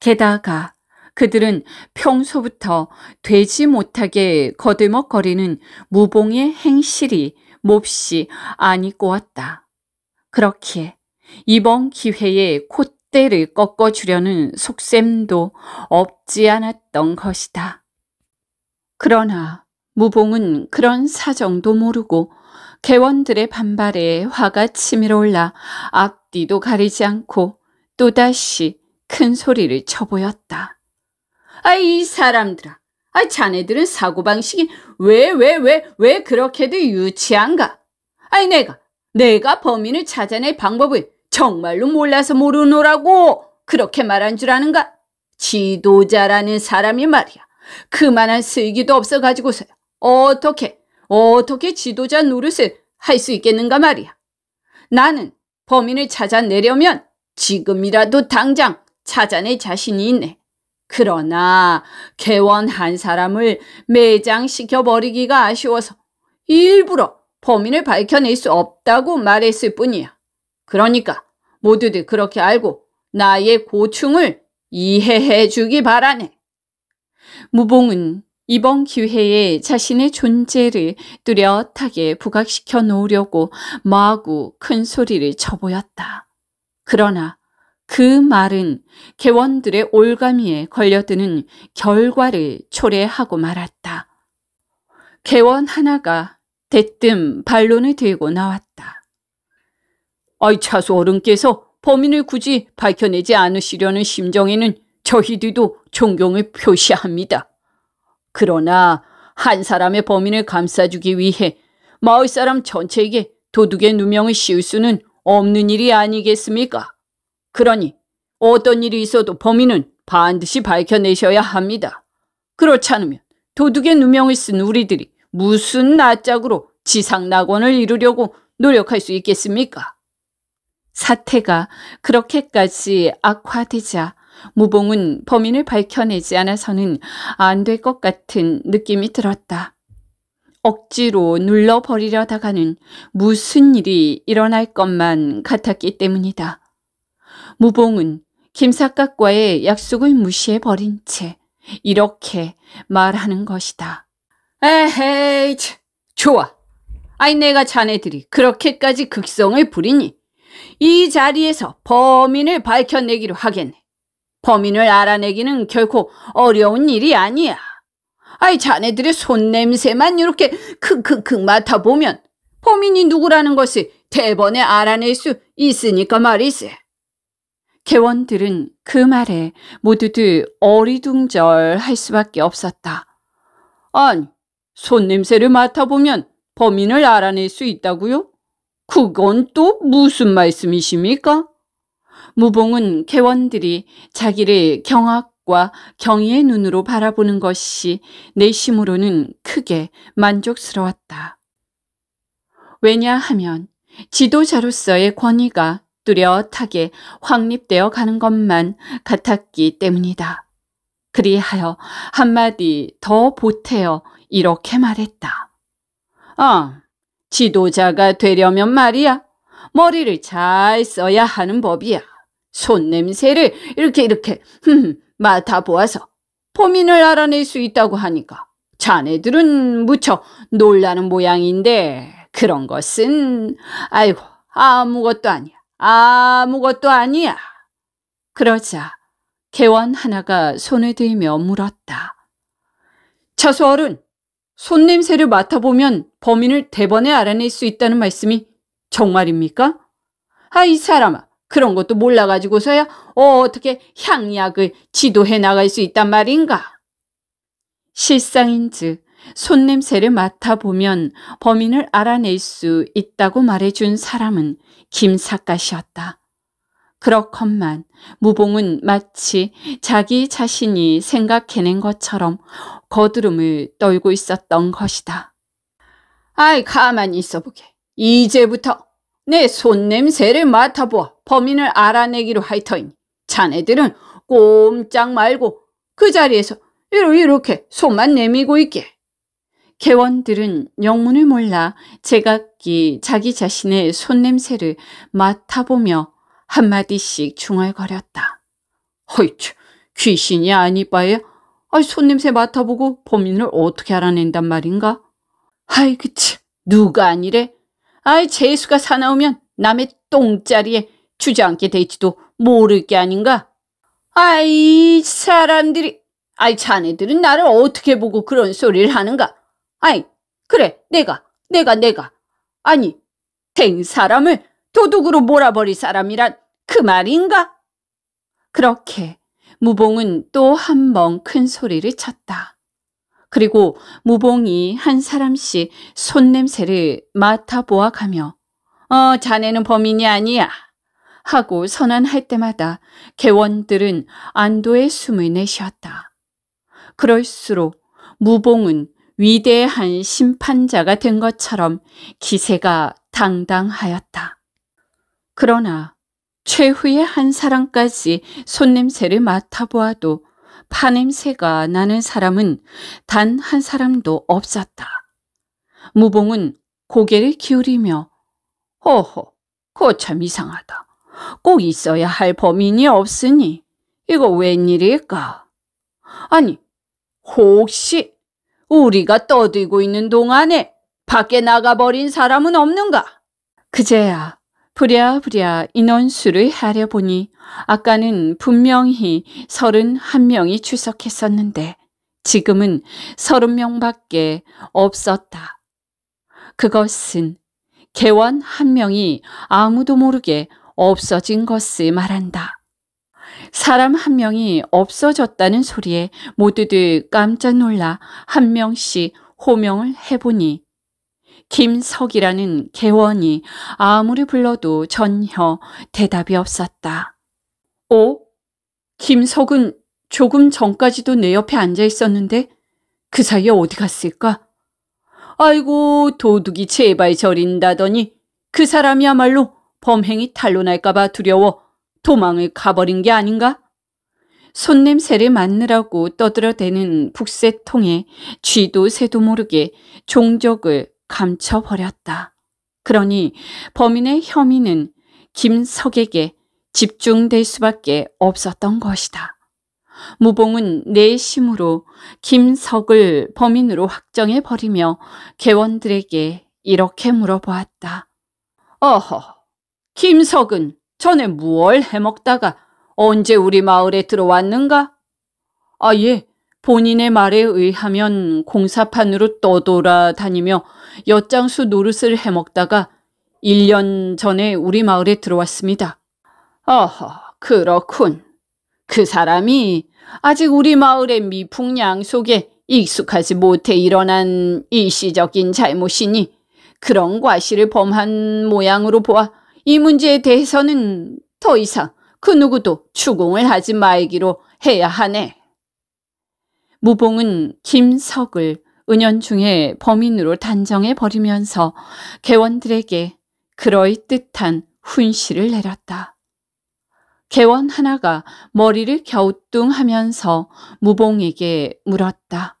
게다가 그들은 평소부터 되지 못하게 거들먹거리는 무봉의 행실이 몹시 안이 꼬았다. 그렇기에 이번 기회에 콧대를 꺾어주려는 속셈도 없지 않았던 것이다. 그러나 무봉은 그런 사정도 모르고 개원들의 반발에 화가 치밀어 올라 앞뒤도 가리지 않고 또다시 큰 소리를 쳐보였다. 아이 사람들아. 아 자네들은 사고방식이 왜 왜 왜 왜 그렇게도 유치한가? 아이 내가 내가 범인을 찾아낼 방법을 정말로 몰라서 모르노라고 그렇게 말한 줄 아는가? 지도자라는 사람이 말이야. 그만한 슬기도 없어가지고서 어떻게 어떻게 지도자 노릇을 할 수 있겠는가 말이야. 나는 범인을 찾아내려면 지금이라도 당장 찾아낼 자신이 있네. 그러나 개원 한 사람을 매장시켜 버리기가 아쉬워서 일부러 범인을 밝혀낼 수 없다고 말했을 뿐이야. 그러니까 모두들 그렇게 알고 나의 고충을 이해해 주기 바라네. 무봉은 이번 기회에 자신의 존재를 뚜렷하게 부각시켜 놓으려고 마구 큰 소리를 쳐보였다. 그러나 그 말은 개원들의 올가미에 걸려드는 결과를 초래하고 말았다. 개원 하나가 대뜸 반론을 들고 나왔다. 아이차수 어른께서 범인을 굳이 밝혀내지 않으시려는 심정에는 저희들도 존경을 표시합니다. 그러나 한 사람의 범인을 감싸주기 위해 마을 사람 전체에게 도둑의 누명을 씌울 수는 없는 일이 아니겠습니까? 그러니 어떤 일이 있어도 범인은 반드시 밝혀내셔야 합니다. 그렇지 않으면 도둑의 누명을 쓴 우리들이 무슨 낯짝으로 지상 낙원을 이루려고 노력할 수 있겠습니까? 사태가 그렇게까지 악화되자 무봉은 범인을 밝혀내지 않아서는 안 될 것 같은 느낌이 들었다. 억지로 눌러버리려다가는 무슨 일이 일어날 것만 같았기 때문이다. 무봉은 김삿갓과의 약속을 무시해버린 채 이렇게 말하는 것이다. 에헤이, 좋아. 아이 내가 자네들이 그렇게까지 극성을 부리니 이 자리에서 범인을 밝혀내기로 하겠네. 범인을 알아내기는 결코 어려운 일이 아니야. 아이 자네들의 손냄새만 이렇게 크크크 맡아보면 범인이 누구라는 것을 대번에 알아낼 수 있으니까 말이지. 개원들은 그 말에 모두들 어리둥절할 수밖에 없었다. 아니, 손냄새를 맡아보면 범인을 알아낼 수 있다고요? 그건 또 무슨 말씀이십니까? 무봉은 개원들이 자기를 경악과 경의의 눈으로 바라보는 것이 내심으로는 크게 만족스러웠다. 왜냐하면 지도자로서의 권위가 뚜렷하게 확립되어 가는 것만 같았기 때문이다. 그리하여 한마디 더 보태어 이렇게 말했다. 아, 지도자가 되려면 말이야. 머리를 잘 써야 하는 법이야. 손냄새를 이렇게 이렇게 흠, 맡아보아서 범인을 알아낼 수 있다고 하니까 자네들은 무척 놀라는 모양인데 그런 것은 아이고 아무것도 아니야. 아무것도 아니야. 그러자 개원 하나가 손을 들며 물었다. 차수 어른, 손냄새를 맡아보면 범인을 대번에 알아낼 수 있다는 말씀이 정말입니까? 아, 이 사람아. 그런 것도 몰라가지고서야 어, 떻게 향약을 지도해 나갈 수 있단 말인가? 실상인 즉 손냄새를 맡아보면 범인을 알아낼 수 있다고 말해준 사람은 김사까이였다 그렇건만 무봉은 마치 자기 자신이 생각해낸 것처럼 거드름을 떨고 있었던 것이다. 아이 가만히 있어보게. 이제부터 내 손냄새를 맡아보아 범인을 알아내기로 할터이 자네들은 꼼짝 말고 그 자리에서 이렇게 손만 내밀고 있게. 개원들은 영문을 몰라 제각기 자기 자신의 손냄새를 맡아보며 한마디씩 중얼거렸다. 허이츠, 귀신이 아니바에 아 손냄새 맡아보고 범인을 어떻게 알아낸단 말인가? 아이 그치, 누가 아니래? 아이 재수가 사나우면 남의 똥자리에 주저앉게 될지도 모를 게 아닌가? 아이 사람들이, 아이 자네들은 나를 어떻게 보고 그런 소리를 하는가? 아이, 그래, 내가, 내가, 내가. 아니, 댕 사람을 도둑으로 몰아버릴 사람이란 그 말인가? 그렇게 무봉은 또 한 번 큰 소리를 쳤다. 그리고 무봉이 한 사람씩 손냄새를 맡아보아가며 어, 자네는 범인이 아니야. 하고 선언할 때마다 개원들은 안도의 숨을 내쉬었다. 그럴수록 무봉은 위대한 심판자가 된 것처럼 기세가 당당하였다. 그러나 최후의 한 사람까지 손냄새를 맡아보아도 파냄새가 나는 사람은 단 한 사람도 없었다. 무봉은 고개를 기울이며 허허, 그거 참 이상하다. 꼭 있어야 할 범인이 없으니 이거 웬일일까? 아니, 혹시 우리가 떠들고 있는 동안에 밖에 나가버린 사람은 없는가? 그제야 부랴부랴 인원수를 하려보니 아까는 분명히 3 1명이 출석했었는데 지금은 3 0 명밖에 없었다. 그것은 개원 한 명이 아무도 모르게 없어진 것을 말한다. 사람 한 명이 없어졌다는 소리에 모두들 깜짝 놀라 한 명씩 호명을 해보니 김석이라는 개원이 아무리 불러도 전혀 대답이 없었다. 어? 김석은 조금 전까지도 내 옆에 앉아 있었는데 그 사이에 어디 갔을까? 아이고 도둑이 제발 저린다더니 그 사람이야말로 범행이 탄로날까봐 두려워 도망을 가버린 게 아닌가? 손냄새를 맡느라고 떠들어대는 북새통에 쥐도 새도 모르게 종적을 감춰버렸다. 그러니 범인의 혐의는 김석에게 집중될 수밖에 없었던 것이다. 무봉은 내심으로 김석을 범인으로 확정해버리며 개원들에게 이렇게 물어보았다. 어허, 김석은 전에 무얼 해먹다가 언제 우리 마을에 들어왔는가? 아, 예. 본인의 말에 의하면 공사판으로 떠돌아다니며 엿장수 노릇을 해먹다가 1년 전에 우리 마을에 들어왔습니다. 어허, 그렇군. 그 사람이 아직 우리 마을의 미풍양 속에 익숙하지 못해 일어난 일시적인 잘못이니 그런 과실을 범한 모양으로 보아 이 문제에 대해서는 더 이상 그 누구도 추궁을 하지 말기로 해야 하네. 무봉은 김석을 은연중에 범인으로 단정해 버리면서 개원들에게 그럴듯한 훈시를 내렸다. 개원 하나가 머리를 겨우뚱하면서 무봉에게 물었다.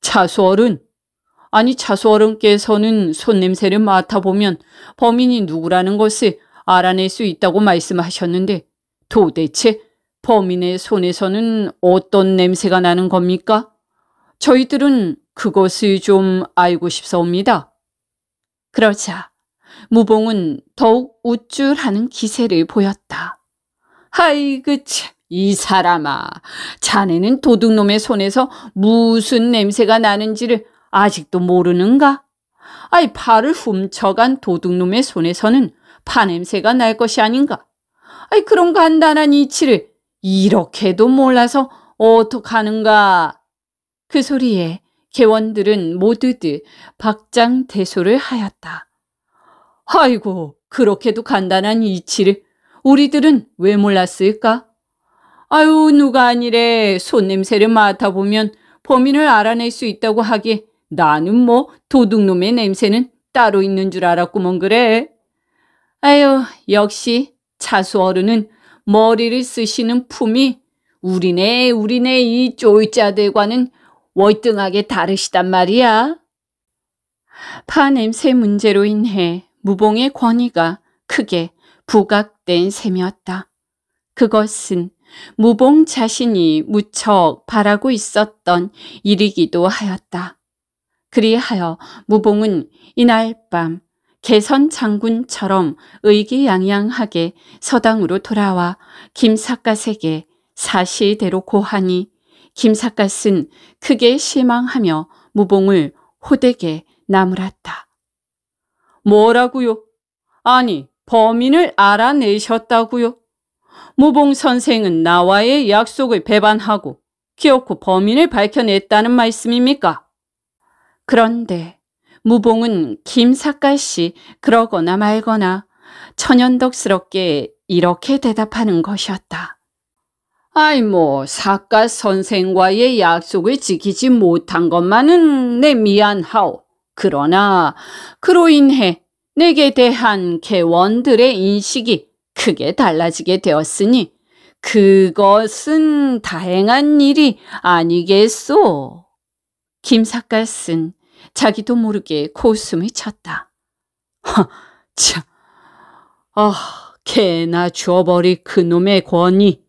차수월은 아니 차수어른께서는 손냄새를 맡아보면 범인이 누구라는 것을 알아낼 수 있다고 말씀하셨는데 도대체 범인의 손에서는 어떤 냄새가 나는 겁니까? 저희들은 그것을 좀 알고 싶사옵니다. 그러자 무봉은 더욱 우쭐하는 기세를 보였다. 아이그 참, 이 사람아, 자네는 도둑놈의 손에서 무슨 냄새가 나는지를 아직도 모르는가? 아이 파을 훔쳐간 도둑놈의 손에서는 파냄새가 날 것이 아닌가? 아이 그런 간단한 이치를 이렇게도 몰라서 어떡하는가? 그 소리에 개원들은 모두들 박장대소를 하였다. 아이고 그렇게도 간단한 이치를 우리들은 왜 몰랐을까? 아유 누가 아니래 손냄새를 맡아보면 범인을 알아낼 수 있다고 하기에 나는 뭐 도둑놈의 냄새는 따로 있는 줄 알았구먼 그래. 아유 역시 차수 어른은 머리를 쓰시는 품이 우리네 우리네 이 쫄자들과는 월등하게 다르시단 말이야. 파 냄새 문제로 인해 무봉의 권위가 크게 부각된 셈이었다. 그것은 무봉 자신이 무척 바라고 있었던 일이기도 하였다. 그리하여 무봉은 이날 밤 개선 장군처럼 의기양양하게 서당으로 돌아와 김삿갓에게 사시대로 고하니 김삿갓은 크게 실망하며 무봉을 호되게 나무랐다. 뭐라고요? 아니 범인을 알아내셨다고요? 무봉 선생은 나와의 약속을 배반하고 기어코 범인을 밝혀냈다는 말씀입니까? 그런데 무봉은 김사깔 씨 그러거나 말거나 천연덕스럽게 이렇게 대답하는 것이었다. 아이 뭐 사깔 선생과의 약속을 지키지 못한 것만은 내 미안하오. 그러나 그로 인해 내게 대한 개원들의 인식이 크게 달라지게 되었으니 그것은 다행한 일이 아니겠소. 김사깔은 자기도 모르게 코웃음을 쳤다. 허, 참, 아, 어, 개나 주어버릴 그놈의 권위.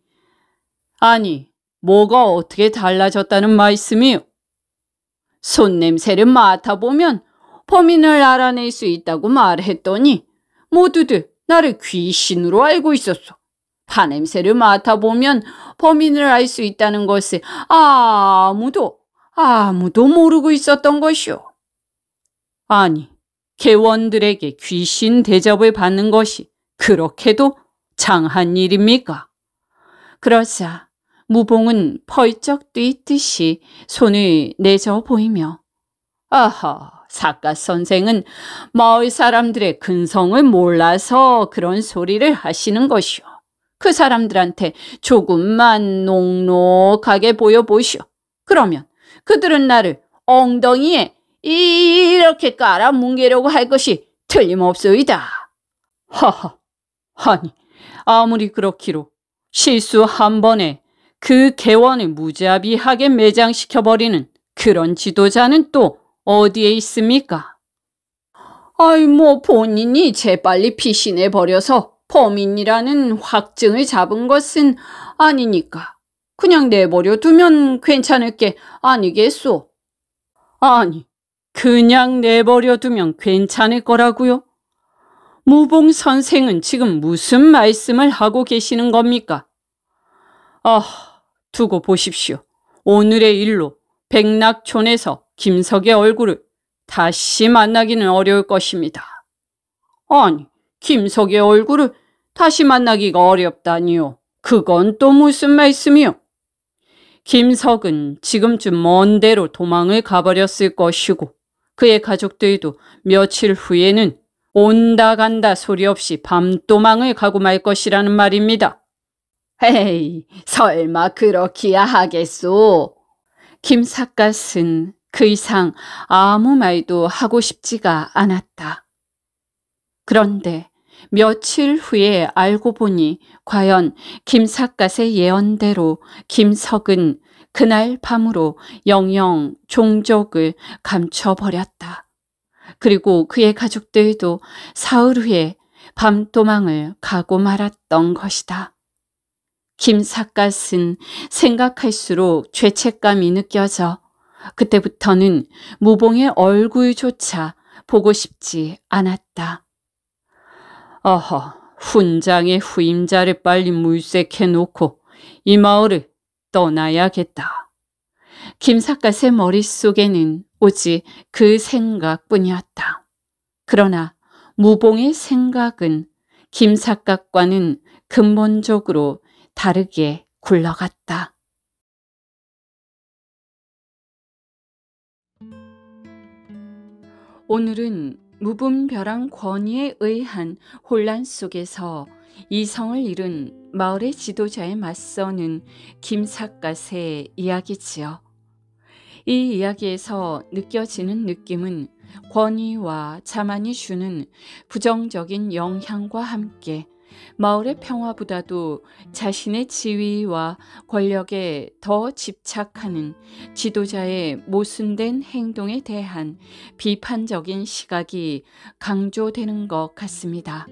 아니, 뭐가 어떻게 달라졌다는 말씀이요? 손냄새를 맡아보면 범인을 알아낼 수 있다고 말했더니 모두들 나를 귀신으로 알고 있었어. 파냄새를 맡아보면 범인을 알 수 있다는 것을 아무도 아무도 모르고 있었던 것이오. 아니, 개원들에게 귀신 대접을 받는 것이 그렇게도 장한 일입니까? 그러자 무봉은 펄쩍 뛰듯이 손을 내저 보이며 아하, 사가 선생은 마을 사람들의 근성을 몰라서 그런 소리를 하시는 것이오. 그 사람들한테 조금만 녹록하게 보여보시오. 그러면 그들은 나를 엉덩이에 이렇게 깔아 뭉개려고 할 것이 틀림없소이다. 하하, 아니 아무리 그렇기로 실수 한 번에 그 개원을 무자비하게 매장시켜버리는 그런 지도자는 또 어디에 있습니까? 아이 뭐 본인이 재빨리 피신해버려서 범인이라는 확증을 잡은 것은 아니니까 그냥 내버려 두면 괜찮을 게 아니겠소. 아니, 그냥 내버려 두면 괜찮을 거라고요? 무봉 선생은 지금 무슨 말씀을 하고 계시는 겁니까? 아, 두고 보십시오. 오늘의 일로 백낙촌에서 김석의 얼굴을 다시 만나기는 어려울 것입니다. 아니, 김석의 얼굴을 다시 만나기가 어렵다니요. 그건 또 무슨 말씀이요? 김석은 지금쯤 먼 데로 도망을 가버렸을 것이고 그의 가족들도 며칠 후에는 온다 간다 소리 없이 밤도망을 가고 말 것이라는 말입니다. 헤이, 설마 그렇기야 하겠소. 김삿갓은 그 이상 아무 말도 하고 싶지가 않았다. 그런데 며칠 후에 알고 보니 과연 김삿갓의 예언대로 김석은 그날 밤으로 영영 종족을 감춰버렸다. 그리고 그의 가족들도 사흘 후에 밤 도망을 가고 말았던 것이다. 김삿갓은 생각할수록 죄책감이 느껴져 그때부터는 무봉의 얼굴조차 보고 싶지 않았다. 어허, 훈장의 후임자를 빨리 물색해 놓고 이 마을을 떠나야겠다. 김삿갓의 머릿속에는 오직 그 생각뿐이었다. 그러나 무봉의 생각은 김삿갓과는 근본적으로 다르게 굴러갔다. 오늘은 무분별한 권위에 의한 혼란 속에서 이성을 잃은 마을의 지도자에 맞서는 김삿갓의 이야기지요. 이 이야기에서 느껴지는 느낌은 권위와 자만이 주는 부정적인 영향과 함께 마을의 평화보다도 자신의 지위와 권력에 더 집착하는 지도자의 모순된 행동에 대한 비판적인 시각이 강조되는 것 같습니다.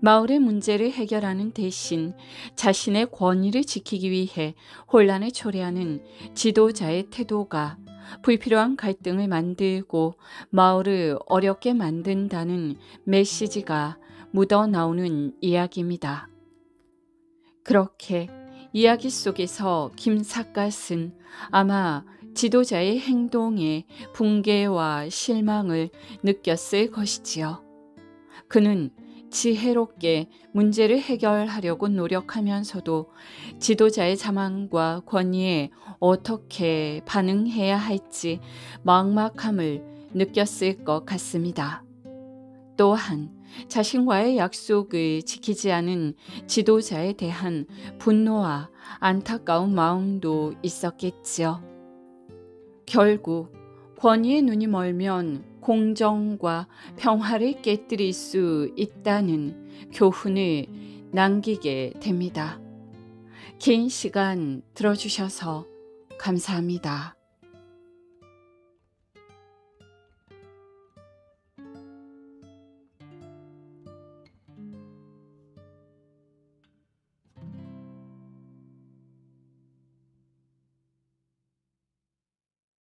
마을의 문제를 해결하는 대신 자신의 권위를 지키기 위해 혼란을 초래하는 지도자의 태도가 불필요한 갈등을 만들고 마을을 어렵게 만든다는 메시지가 묻어나오는 이야기입니다. 그렇게 이야기 속에서 김삿갓은 아마 지도자의 행동에 붕괴와 실망을 느꼈을 것이지요. 그는 지혜롭게 문제를 해결하려고 노력하면서도 지도자의 자만과 권위에 어떻게 반응해야 할지 막막함을 느꼈을 것 같습니다. 또한 자신과의 약속을 지키지 않은 지도자에 대한 분노와 안타까운 마음도 있었겠지요. 결국 권위의 눈이 멀면 공정과 평화를 깨뜨릴 수 있다는 교훈을 남기게 됩니다. 긴 시간 들어주셔서 감사합니다.